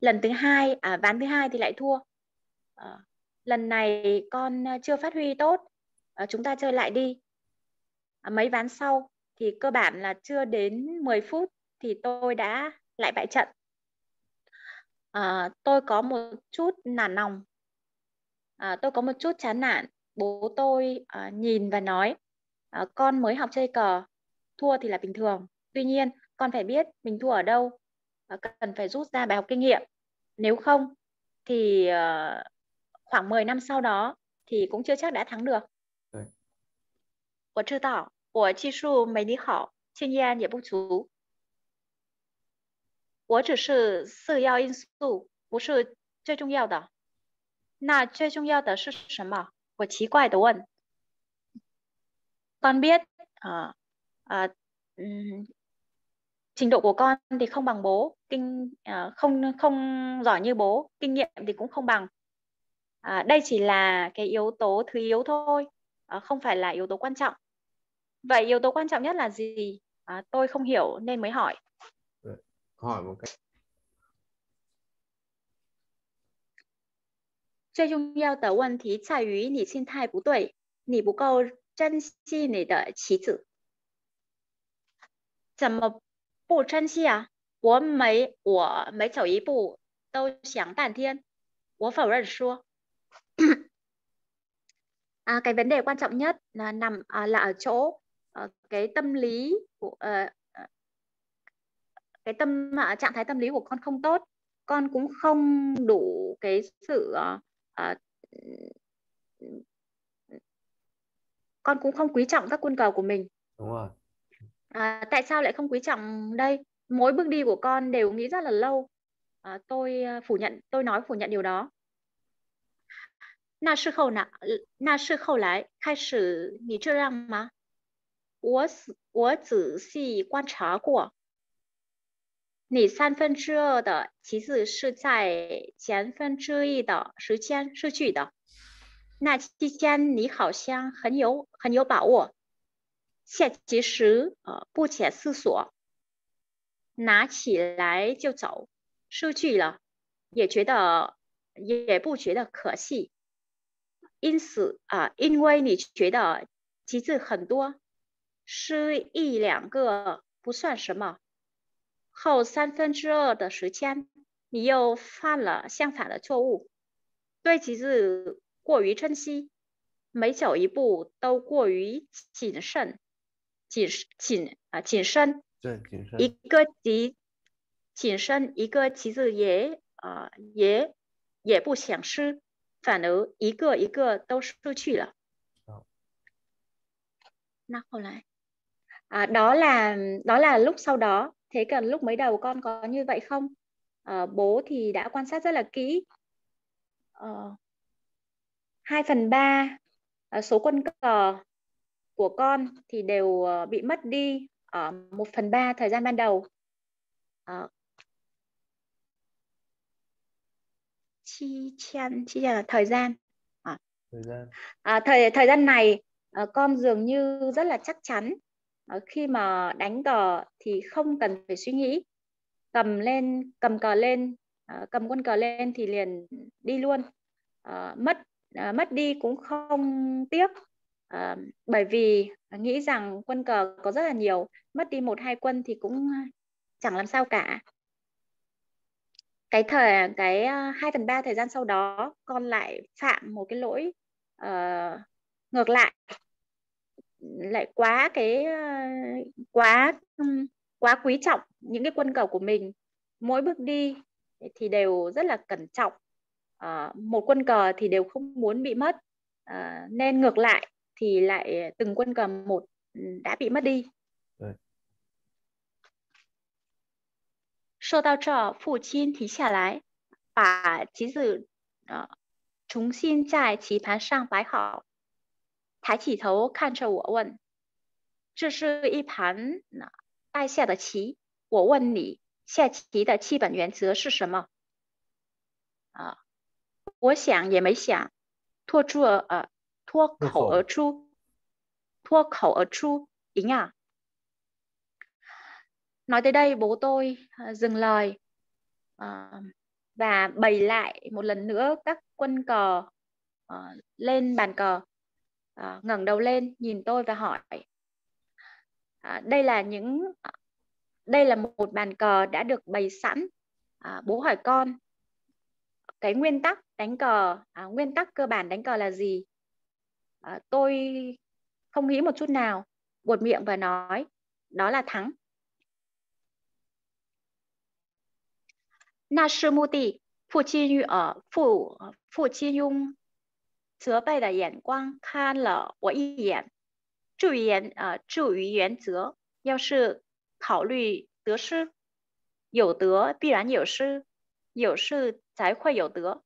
lần thứ hai à ván thứ hai thì lại thua à, lần này con ờ, chưa phát huy tốt ờ, chúng ta chơi lại đi à, mấy ván sau thì cơ bản là chưa đến 10 phút thì tôi đã lại bại trận à, tôi có một chút nản lòng à, tôi có một chút chán nản bố tôi à, nhìn và nói à, con mới học chơi cờ thua thì là bình thường tuy nhiên con phải biết mình thua ở đâu à, cần phải rút ra bài học kinh nghiệm nếu không thì khoảng 10 năm sau đó thì cũng chưa chắc đã thắng được. 对，我知道我技术没你好，经验也不足。我只是次要因素，不是最重要的。那最重要的是什么？我奇怪的问。Con biết à, à, um, trình độ của con thì không bằng bố, kinh à, không không giỏi như bố, kinh nghiệm thì cũng không bằng à, đây chỉ là cái yếu tố thứ yếu thôi à, không phải là yếu tố quan trọng vậy yếu tố quan trọng nhất là gì à, tôi không hiểu nên mới hỏi hỏi một cách. tại vì cái 最重要的问题在于你心态不对，你不够珍惜你的妻子。怎么不珍惜啊？我每我每走一步都想半天。我否认说，à, cái vấn đề quan trọng nhất là nằm à, là ở chỗ à, cái tâm lý của à, cái tâm à, trạng thái tâm lý của con không tốt con cũng không đủ cái sự à, con cũng không quý trọng các quân cầu của mình đúng rồi à, tại sao lại không quý trọng đây mỗi bước đi của con đều nghĩ rất là lâu à, tôi phủ nhận tôi nói phủ nhận điều đó 那是后呢？那是后来开始你这样吗？我仔我仔细观察过，你三分之二的棋子是在前分之一的时间失去的。那期间你好像很有很有把握，下棋时呃不假思索，拿起来就走，失去了也觉得也不觉得可惜。因此啊，因为你觉得棋子很多，失一两个不算什么。后三分之二的时间，你又犯了相反的错误，对棋子过于珍惜，每走一步都过于谨慎，谨谨啊谨慎。对，谨慎。一个急谨慎，一个棋子也啊也也不想失。反而一个一个都失去了。Nó không lại. À, đó là đó là lúc sau đó. Thế cần lúc mới đầu con có như vậy không? À, bố thì đã quan sát rất là kỹ. À, ờ, 2 phần 3 à, ờ, số quân cờ của con thì đều bị mất đi ở 1 phần 3 thời gian ban đầu. À, chi chan chi chan là thời gian à. thời gian à, thời thời gian này à, con dường như rất là chắc chắn à, khi mà đánh cờ thì không cần phải suy nghĩ cầm lên cầm cờ lên à, cầm quân cờ lên thì liền đi luôn à, mất à, mất đi cũng không tiếc à, bởi vì nghĩ rằng quân cờ có rất là nhiều mất đi một hai quân thì cũng chẳng làm sao cả cái thời cái ờ, hai phần ba thời gian sau đó con lại phạm một cái lỗi uh, ngược lại lại quá cái uh, quá um, quá quý trọng những cái quân cờ của mình mỗi bước đi thì đều rất là cẩn trọng uh, một quân cờ thì đều không muốn bị mất uh, nên ngược lại thì lại từng quân cờ một đã bị mất đi 说到这儿，父亲停下来，把棋子呃重新在棋盘上摆好，抬起头看着我问：“这是一盘那代下的棋？我问你，下棋的基本原则是什么？”啊，我想也没想，脱出了，呃脱口而出，脱口而出，赢啊！nói tới đây bố tôi à, dừng lời ờ, và bày lại một lần nữa các quân cờ ờ, lên bàn cờ ờ, ngẩng đầu lên nhìn tôi và hỏi đây là những đây là một bàn cờ đã được bày sẵn bố hỏi con cái nguyên tắc đánh cờ à, nguyên tắc cơ bản đánh cờ là gì à, tôi không nghĩ một chút nào buột miệng và nói đó là thắng 那是目的。父亲与呃父父亲用责备的眼光看了我一眼。注于原呃注于原则，要是考虑得失，有得必然有失，有失才会有得。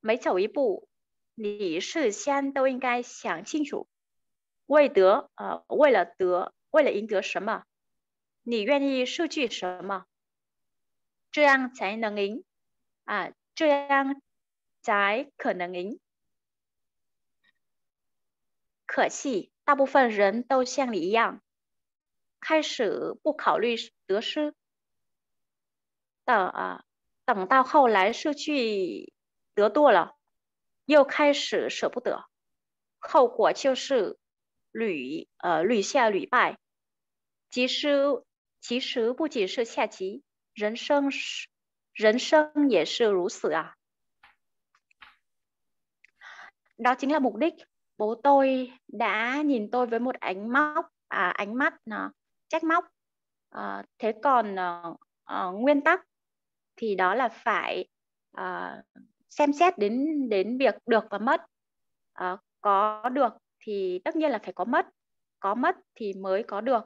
每走一步，你事先都应该想清楚，为得啊为了得，为了赢得什么，你愿意失去什么。这样才能赢，啊，这样才可能赢。可惜大部分人都像你一样，开始不考虑得失，到啊，等到后来失去得多了，又开始舍不得，后果就是屡呃屡下屡败。其实，其实不仅是下棋。人生是人生也是如此 à đó chính là mục đích bố tôi đã nhìn tôi với một ánh mắt à, ánh mắt nó à, trách móc à, thế còn à, à, nguyên tắc thì đó là phải à, xem xét đến đến việc được và mất à, có được thì tất nhiên là phải có mất có mất thì mới có được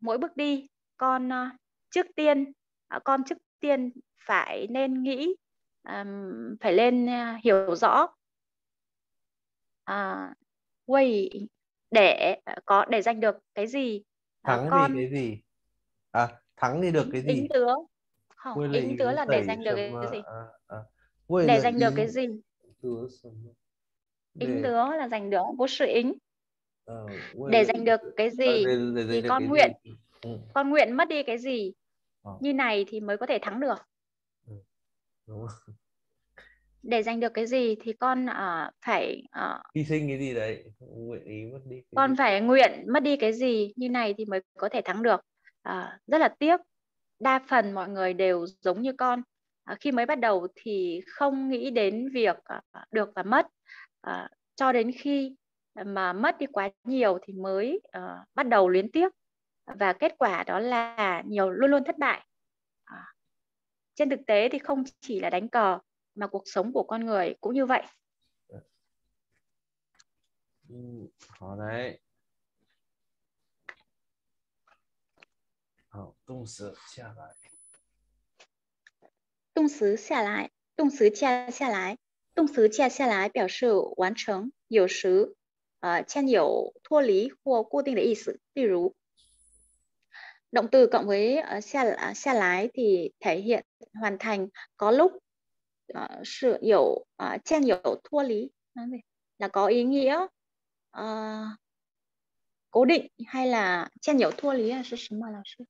mỗi bước đi con à, trước tiên Ờ, con trước tiên phải nên nghĩ um, phải lên ờ, hiểu rõ uh, quay để có để giành được cái gì thắng uh, con... thì cái gì à thắng thì được cái gì ý tứa không ý tứa là để giành được cái gì à, à. để giành được cái gì ính tứa là giành được vô sự ính để giành được cái gì thì con nguyện ừ. con nguyện mất đi cái gì Ờ. như này thì mới có thể thắng được ừ. Đúng để giành được cái gì thì con uh, phải uh, hy sinh cái gì đấy nguyện ý mất đi con gì. phải nguyện mất đi cái gì như này thì mới có thể thắng được uh, rất là tiếc đa phần mọi người đều giống như con uh, khi mới bắt đầu thì không nghĩ đến việc uh, được và mất uh, cho đến khi mà mất đi quá nhiều thì mới uh, bắt đầu luyến tiếc và kết quả đó là nhiều luôn luôn thất bại ờ. trên thực tế thì không chỉ là đánh cờ mà cuộc sống của con người cũng như vậy ừ, khó đấy 好，动词下来。动词下来，动词架下来，动词架下来表示完成，有时呃占有脱离或固定的意思。例如，ờ, động từ cộng với ờ, xe à, xe lái thì thể hiện hoàn thành có lúc uh, sự hiểu uh, ờ, trang hiểu thua lý là có ý nghĩa uh, cố định hay là trang hiểu thua lý à? là gì mà lão sư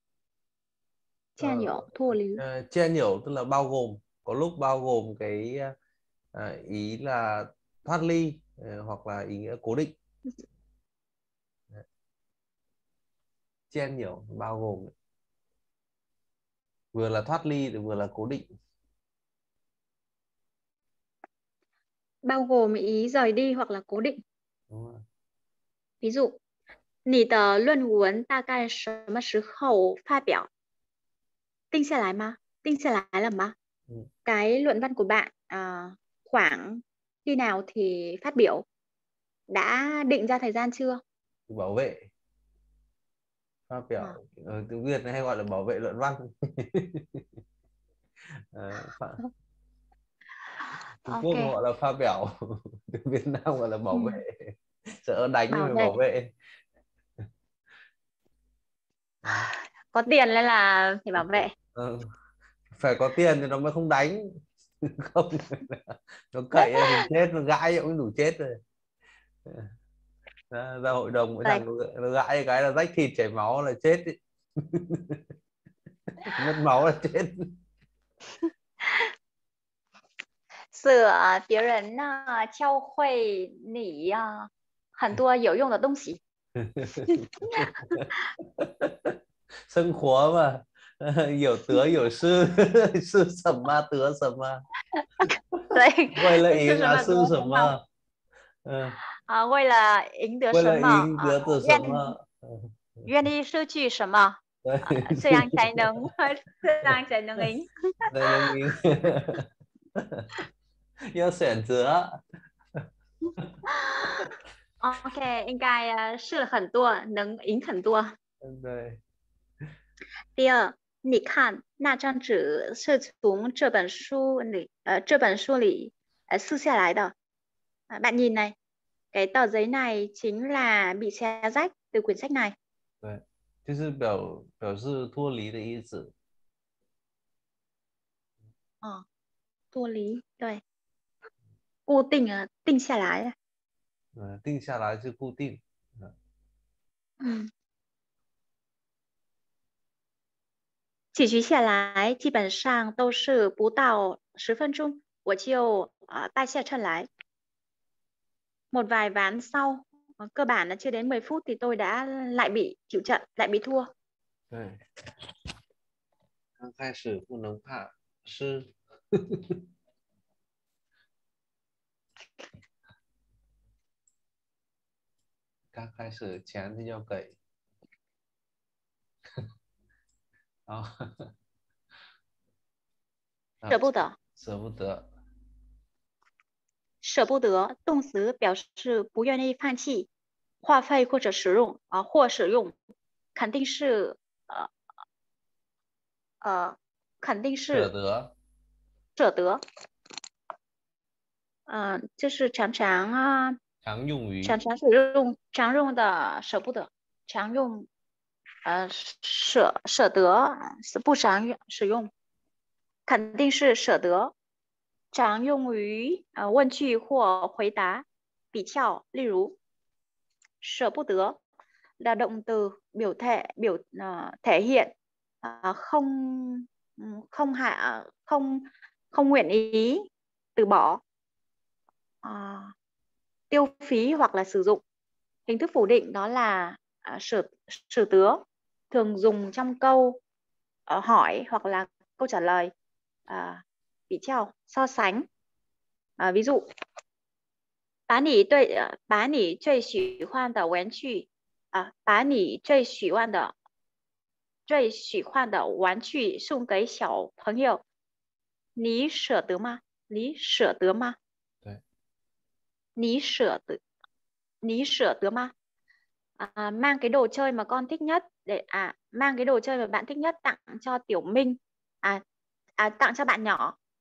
trang hiểu thua lý trang hiểu tức là bao gồm có lúc bao gồm cái uh, ý là thoát ly uh, hoặc là ý nghĩa cố định ừ. chen nhiều bao gồm vừa là thoát ly vừa là cố định bao gồm ý rời đi hoặc là cố định ví dụ tờ luân ta cai sứ khẩu pha biểu tinh tinh xe xe lái lái là 你的论文大概什么时候发表？定下来吗？定下来了吗？Ừ. Cái luận văn của bạn à, khoảng khi nào thì phát biểu? Đã định ra thời gian chưa? Bảo vệ phát biểu à. Ờ. ừ, ờ, tiếng việt này hay gọi là bảo vệ luận văn à, ờ, phá... Trung okay. Quốc gọi là pha bẻo tiếng Việt Nam gọi là bảo ừ. vệ sợ đánh bảo nhưng mà bảo vệ có tiền nên là phải bảo vệ ừ. phải có tiền thì nó mới không đánh không nó cậy chết nó gãi cũng đủ chết rồi ra, ờ, ra hội đồng với thằng gãi cái là rách thịt chảy máu là chết mất máu là chết là sửa 别人呢教会你呀很多有用的东西生活嘛有得有失，是什么得什么？对，为了赢而输什么？嗯。啊，为了赢得什么？为了赢得什么？嗯，愿意失去什么？对，这样才能，这样才能赢，才能赢。要选择。OK，应该是很多，能赢很多。对。第二，你看那张纸是从这本书里，呃，这本书里呃撕下来的，啊，板印呢？cái tờ giấy này chính là bị xé rách từ quyển sách này 对，就是表表示脱离的意思。哦，脱离，对。固定啊，定下来了。嗯，定下来就固定。嗯。解决下来基本上都是不到十分钟，我就啊带下车来。một vài ván sau ờ, cơ bản là chưa đến 10 phút thì tôi đã lại bị chịu trận lại bị thua 对，刚开始不能怕失。刚开始钱就要给，然后舍不得，舍不得，舍不得，动词表示不愿意放弃话费或者使用啊，或使用肯定是呃呃，肯定是舍得舍得，嗯，就是常常啊，常用于常常使用常用的舍不得，常用呃舍舍得是不常用使用，肯定是舍得。常用于呃问句或回答。Ví là động từ biểu thể biểu ờ，thể hiện uh, không không hạ ờ，không không nguyện ý từ bỏ uh, tiêu phí hoặc là sử dụng hình thức phủ định đó là uh, sử sử tứa thường dùng trong câu uh, hỏi hoặc là câu trả lời uh, so sánh à, ví dụ 把你对把你最喜欢的玩具啊，把你最喜欢的最喜欢的玩具送给小朋友，你舍得吗？你舍得吗？对，你舍得，你舍得吗？À, à, à, mang cái đồ chơi mà con thích nhất để à mang cái đồ chơi mà bạn thích nhất tặng cho Tiểu Minh à à tặng cho bạn nhỏ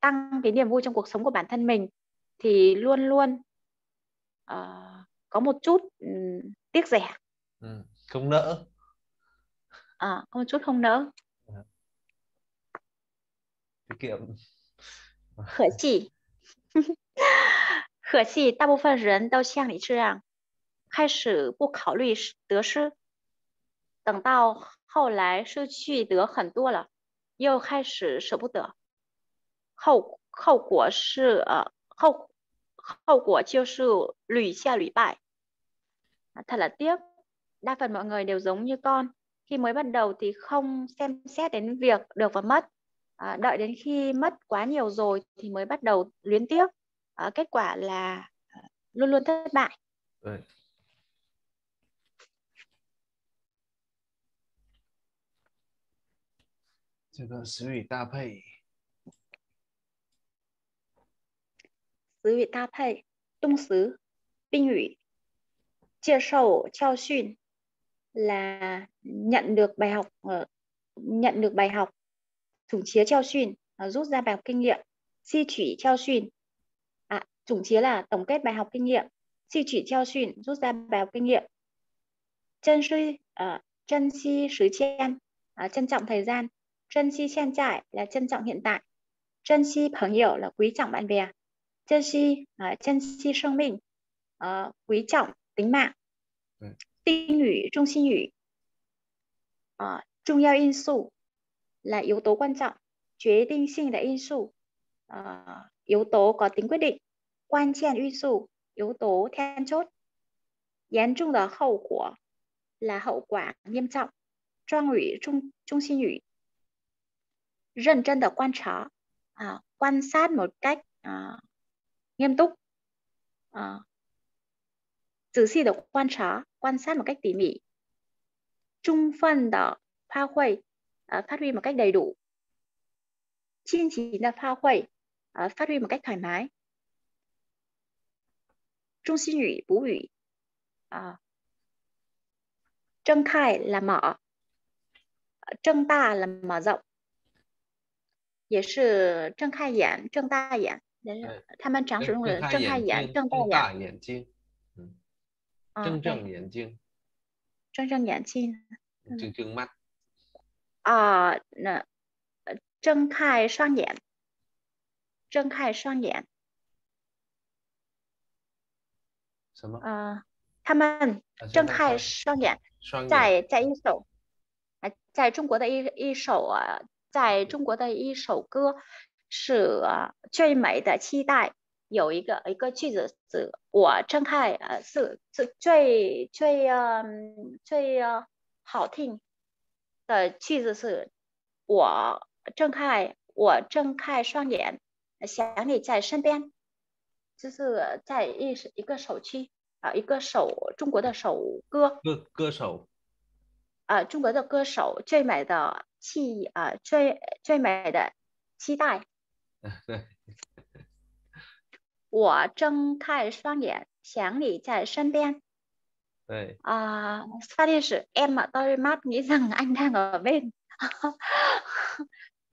tăng cái niềm vui trong cuộc sống của bản thân mình thì luôn luôn uh, có một chút um, tiếc rẻ ừ, không nỡ à, có một chút không nỡ dạ. tiết kiệm khởi chỉ khởi chỉ đa bộ phận 人都像你这样开始不考虑得失等到后来失去得很多了又开始舍不得后后果是呃后后果就是 lụy xa lụy bại. Thật là tiếc, đa phần mọi người đều giống như con. Khi mới bắt đầu thì không xem xét đến việc được và mất. À, đợi đến khi mất quá nhiều rồi thì mới bắt đầu luyến tiếc. À, kết quả là à, luôn luôn thất bại. Right. 词语搭配：动词、宾语。Chia sổ trao xuyên là nhận được bài học ờ, nhận được bài học chủng chía treo xuyên ờ, rút ra bài học kinh nghiệm si chỉ treo xuyên à, chủng chía là tổng kết bài học kinh nghiệm si chỉ treo xuyên rút ra bài học kinh nghiệm chân suy ờ, à, chân si sứ chen à, trân trọng thời gian chân si chen trại là trân trọng hiện tại chân si phẳng hiểu là quý trọng bạn bè 珍惜啊、呃，珍惜生命，呃，quý ờ, ờ, trọng tính mạng。tinh vâng. ngữ, trung sinh ngữ. Ờ, trung yếu in su là yếu tố quan trọng, quyết định 性的因素, à, yếu tố có tính quyết định, yếu tố then chốt là hậu quả nghiêm trọng, à, quan sát một cách à, nghiêm túc ờ. được quan sát quan sát một cách tỉ mỉ trung phân đỏ pha khuây à, ờ, phát huy một cách đầy đủ chinh chỉ là pha khuây à, ờ, phát huy một cách thoải mái trung xin ủy bú ủy à, trân khai là mở trân ta là mở rộng 也是睁开眼、睁大眼也他们常使用的“睁开眼，睁大眼睛”，嗯，睁睁眼睛，睁睁眼睛，睁睁吗？啊，那，睁开双眼，睁开双眼，什么？啊，他们睁开双眼，在在一首，在中国的一一首啊，在中国的一首歌。是啊，最美的期待有一个一个句子，是我睁开呃是是最最呃最好听的句子是，我睁开我睁开双眼想你在身边，就是在一一个首曲啊一个首中国的首歌歌歌手，呃中国的歌手最美的期啊最最美的期待。我睁开双眼，想你在身边。对啊，uh, phát đi sự em mở tôi mắt nghĩ rằng anh đang ở bên.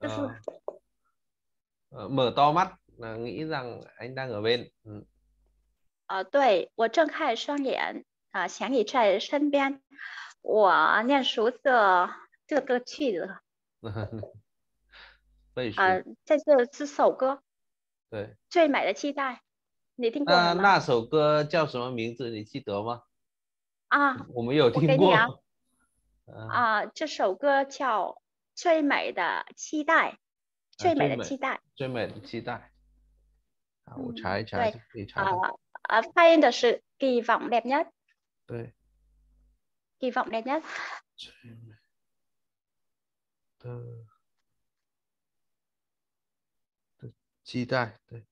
uh, mở to mắt nghĩ rằng anh đang ở bên. Ừ. Ờ, uh, 对我睁开双眼啊，想你在身边。我念熟这这个句子。啊，在这是首歌，对，《最美的期待》，你听过那首歌叫什么名字？你记得吗？啊，我没有听过。啊，啊，这首歌叫《最美的期待》，最美的期待，最美的期待。啊，我查一查，可以查。啊啊发音的是“ nhat u i v ọ n p n t 对，ki vọng đ nhất。期待，对，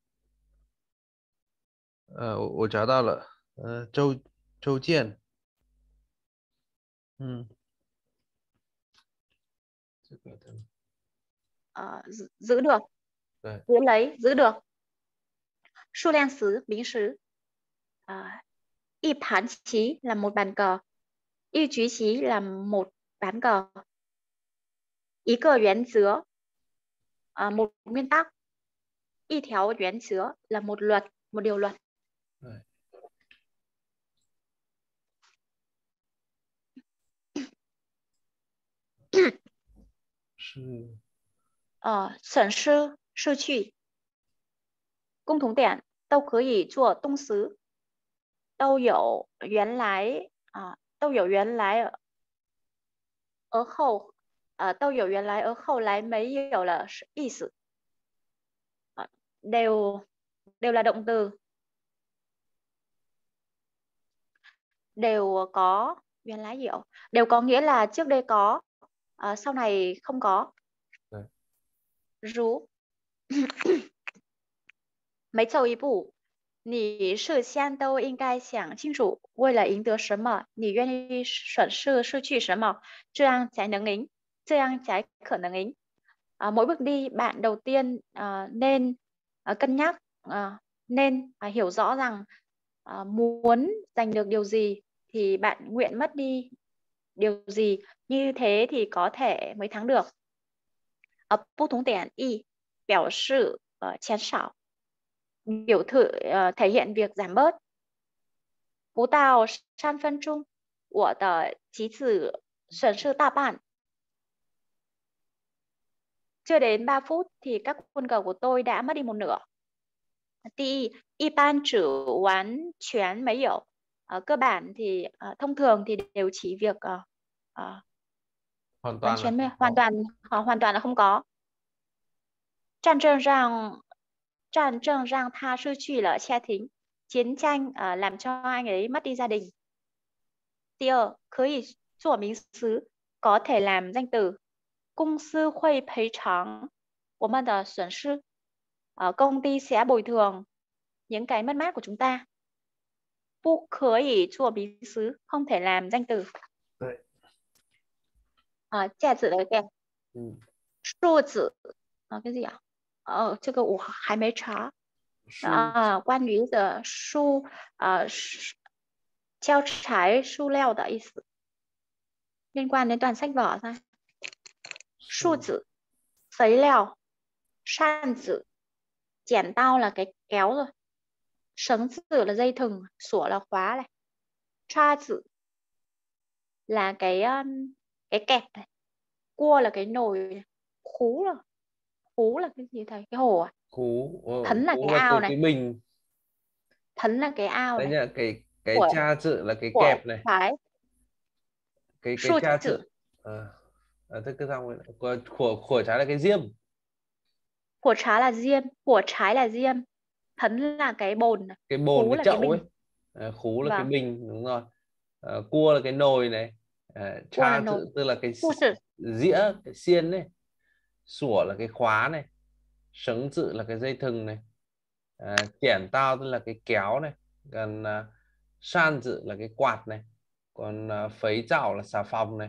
呃，我我找到了，呃，周周建，嗯，这个的，啊，giữ giữ được，对，giữ lấy giữ được，数量词名词，啊，一盘棋 là một bàn cờ, y 局棋 là một bàn cờ, ý cờ 原则，à, một nguyên tắc 依教圆成是，是啊，损失失去，共同点都可以做动词，都有原来啊，都有原来，而后啊，都有原来，而后来没有了意思。đều đều là động từ đều có nguyên lá hiệu đều có nghĩa là trước đây có à, sau này không có dạ. rú mấy châu ý bù 你事先都应该想清楚，为了赢得什么，你愿意损失失去什么，这样才能赢，这样才可能赢。À, ờ, mỗi bước đi bạn đầu tiên à, nên Ờ, cân nhắc ờ, nên à, hiểu rõ rằng ờ, muốn giành được điều gì thì bạn nguyện mất đi điều gì như thế thì có thể mới thắng được. ở uh, biểu thử thể hiện việc giảm bớt. 不到三分钟，我的妻子损失大半。chưa đến 3 phút thì các quân cờ của tôi đã mất đi một nửa. Thì y ban chỉ quán chuyển mấy hiểu. Ở ờ, cơ bản thì uh, thông thường thì đều chỉ việc uh, uh, hoàn toàn chuyển, là... hoàn toàn uh, hoàn toàn là không có. Tràn trần rằng tràn trần rằng tha sư chỉ lỡ che thính chiến tranh uh, làm cho anh ấy mất đi gia đình. Tiêu, có thể làm danh từ sư của mình 公司会赔偿我们的损失 ở công ty sẽ bồi thường những cái mất mát của chúng ta. Bu khởi ý chua bí xứ, không thể làm danh từ. Đấy. À, cha tử đấy kìa. Ừ. Số tử, à, cái gì ạ? Ờ, chứ cái ủ hai mấy chó. À, quan lý giờ su, à, treo trái su leo đã ý liên quan đến toàn sách vở thôi. 树子, giấy lèo, san tử, chẻn tao là cái kéo rồi, sấng tử là dây thừng, sủa là khóa này, tra tử là cái cái kẹp này, cua là cái nồi này, là rồi, là cái gì thầy, cái hồ à? Khú, thấn là cái ao này, cái thấn là cái ao Đấy này. Nhá, cái cái của, cha chữ là cái kẹp này. Cái cái cha chữ. À à, thế cứ xong của, của của trái là cái diêm của trái là diêm của trái là diêm thấn là cái bồn cái bồn cái chậu ấy à, khú là vâng. cái bình đúng rồi à, cua là cái nồi này à, cha tự, tức là cái dĩa cái xiên này sủa là cái khóa này sấn tự là cái dây thừng này à, chẻn tao tức là cái kéo này còn à, san tự là cái quạt này còn à, phấy chảo là xà phòng này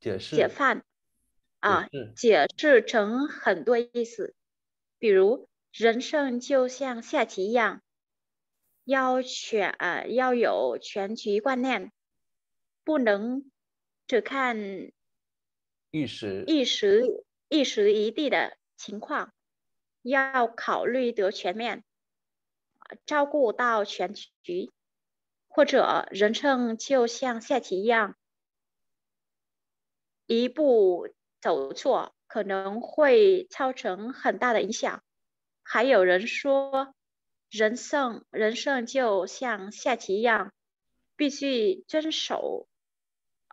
解释，解啊，解释成很多意思，比如人生就像下棋一样，要全呃要有全局观念，不能只看一时一时一时一地的情况，要考虑得全面，照顾到全局，或者人生就像下棋一样。一步走错可能会造成很大的影响。还有人说，人生人生就像下棋一样，必须遵守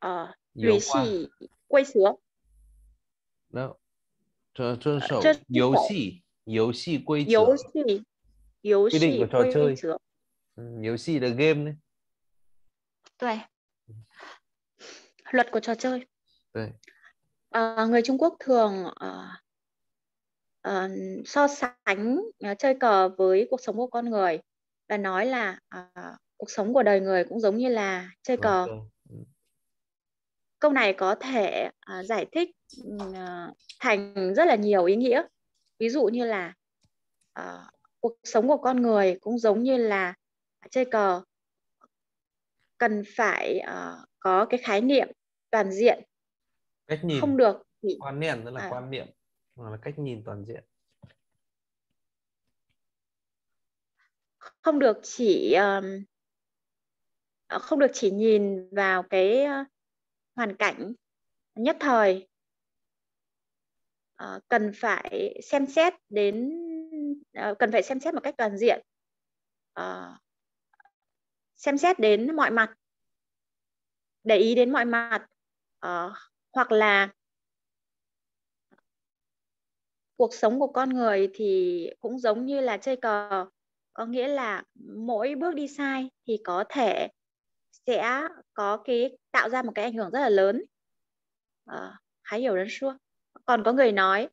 呃，游戏规则。那遵遵守游戏游戏规则。游戏游戏规则。嗯，游戏的 game 呢？对，luật của trò chơi。对。À, ờ, người Trung Quốc thường à, à, so sánh à, chơi cờ với cuộc sống của con người và nói là à, cuộc sống của đời người cũng giống như là chơi cờ. Vâng, vâng. Ừ. Câu này có thể à, giải thích à, thành rất là nhiều ý nghĩa. Ví dụ như là à, cuộc sống của con người cũng giống như là chơi cờ cần phải uh, có cái khái niệm toàn diện cách nhìn không được quan niệm tức là à. quan niệm mà là cách nhìn toàn diện không được chỉ ờ, không được chỉ nhìn vào cái ờ, hoàn cảnh nhất thời ờ, cần phải xem xét đến cần phải xem xét một cách toàn diện xem xét đến mọi mặt để ý đến mọi mặt hoặc là cuộc sống của con người thì cũng giống như là chơi cờ có nghĩa là mỗi bước đi sai thì có thể sẽ có cái tạo ra một cái ảnh hưởng rất là lớn à, ờ, khá hiểu đến xua còn có người nói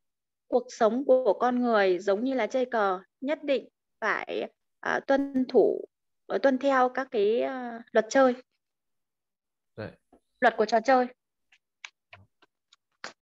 cuộc sống của con người giống như là chơi cờ nhất định phải à, tuân thủ ờ, tuân theo các cái uh, luật chơi Đấy. luật của trò chơi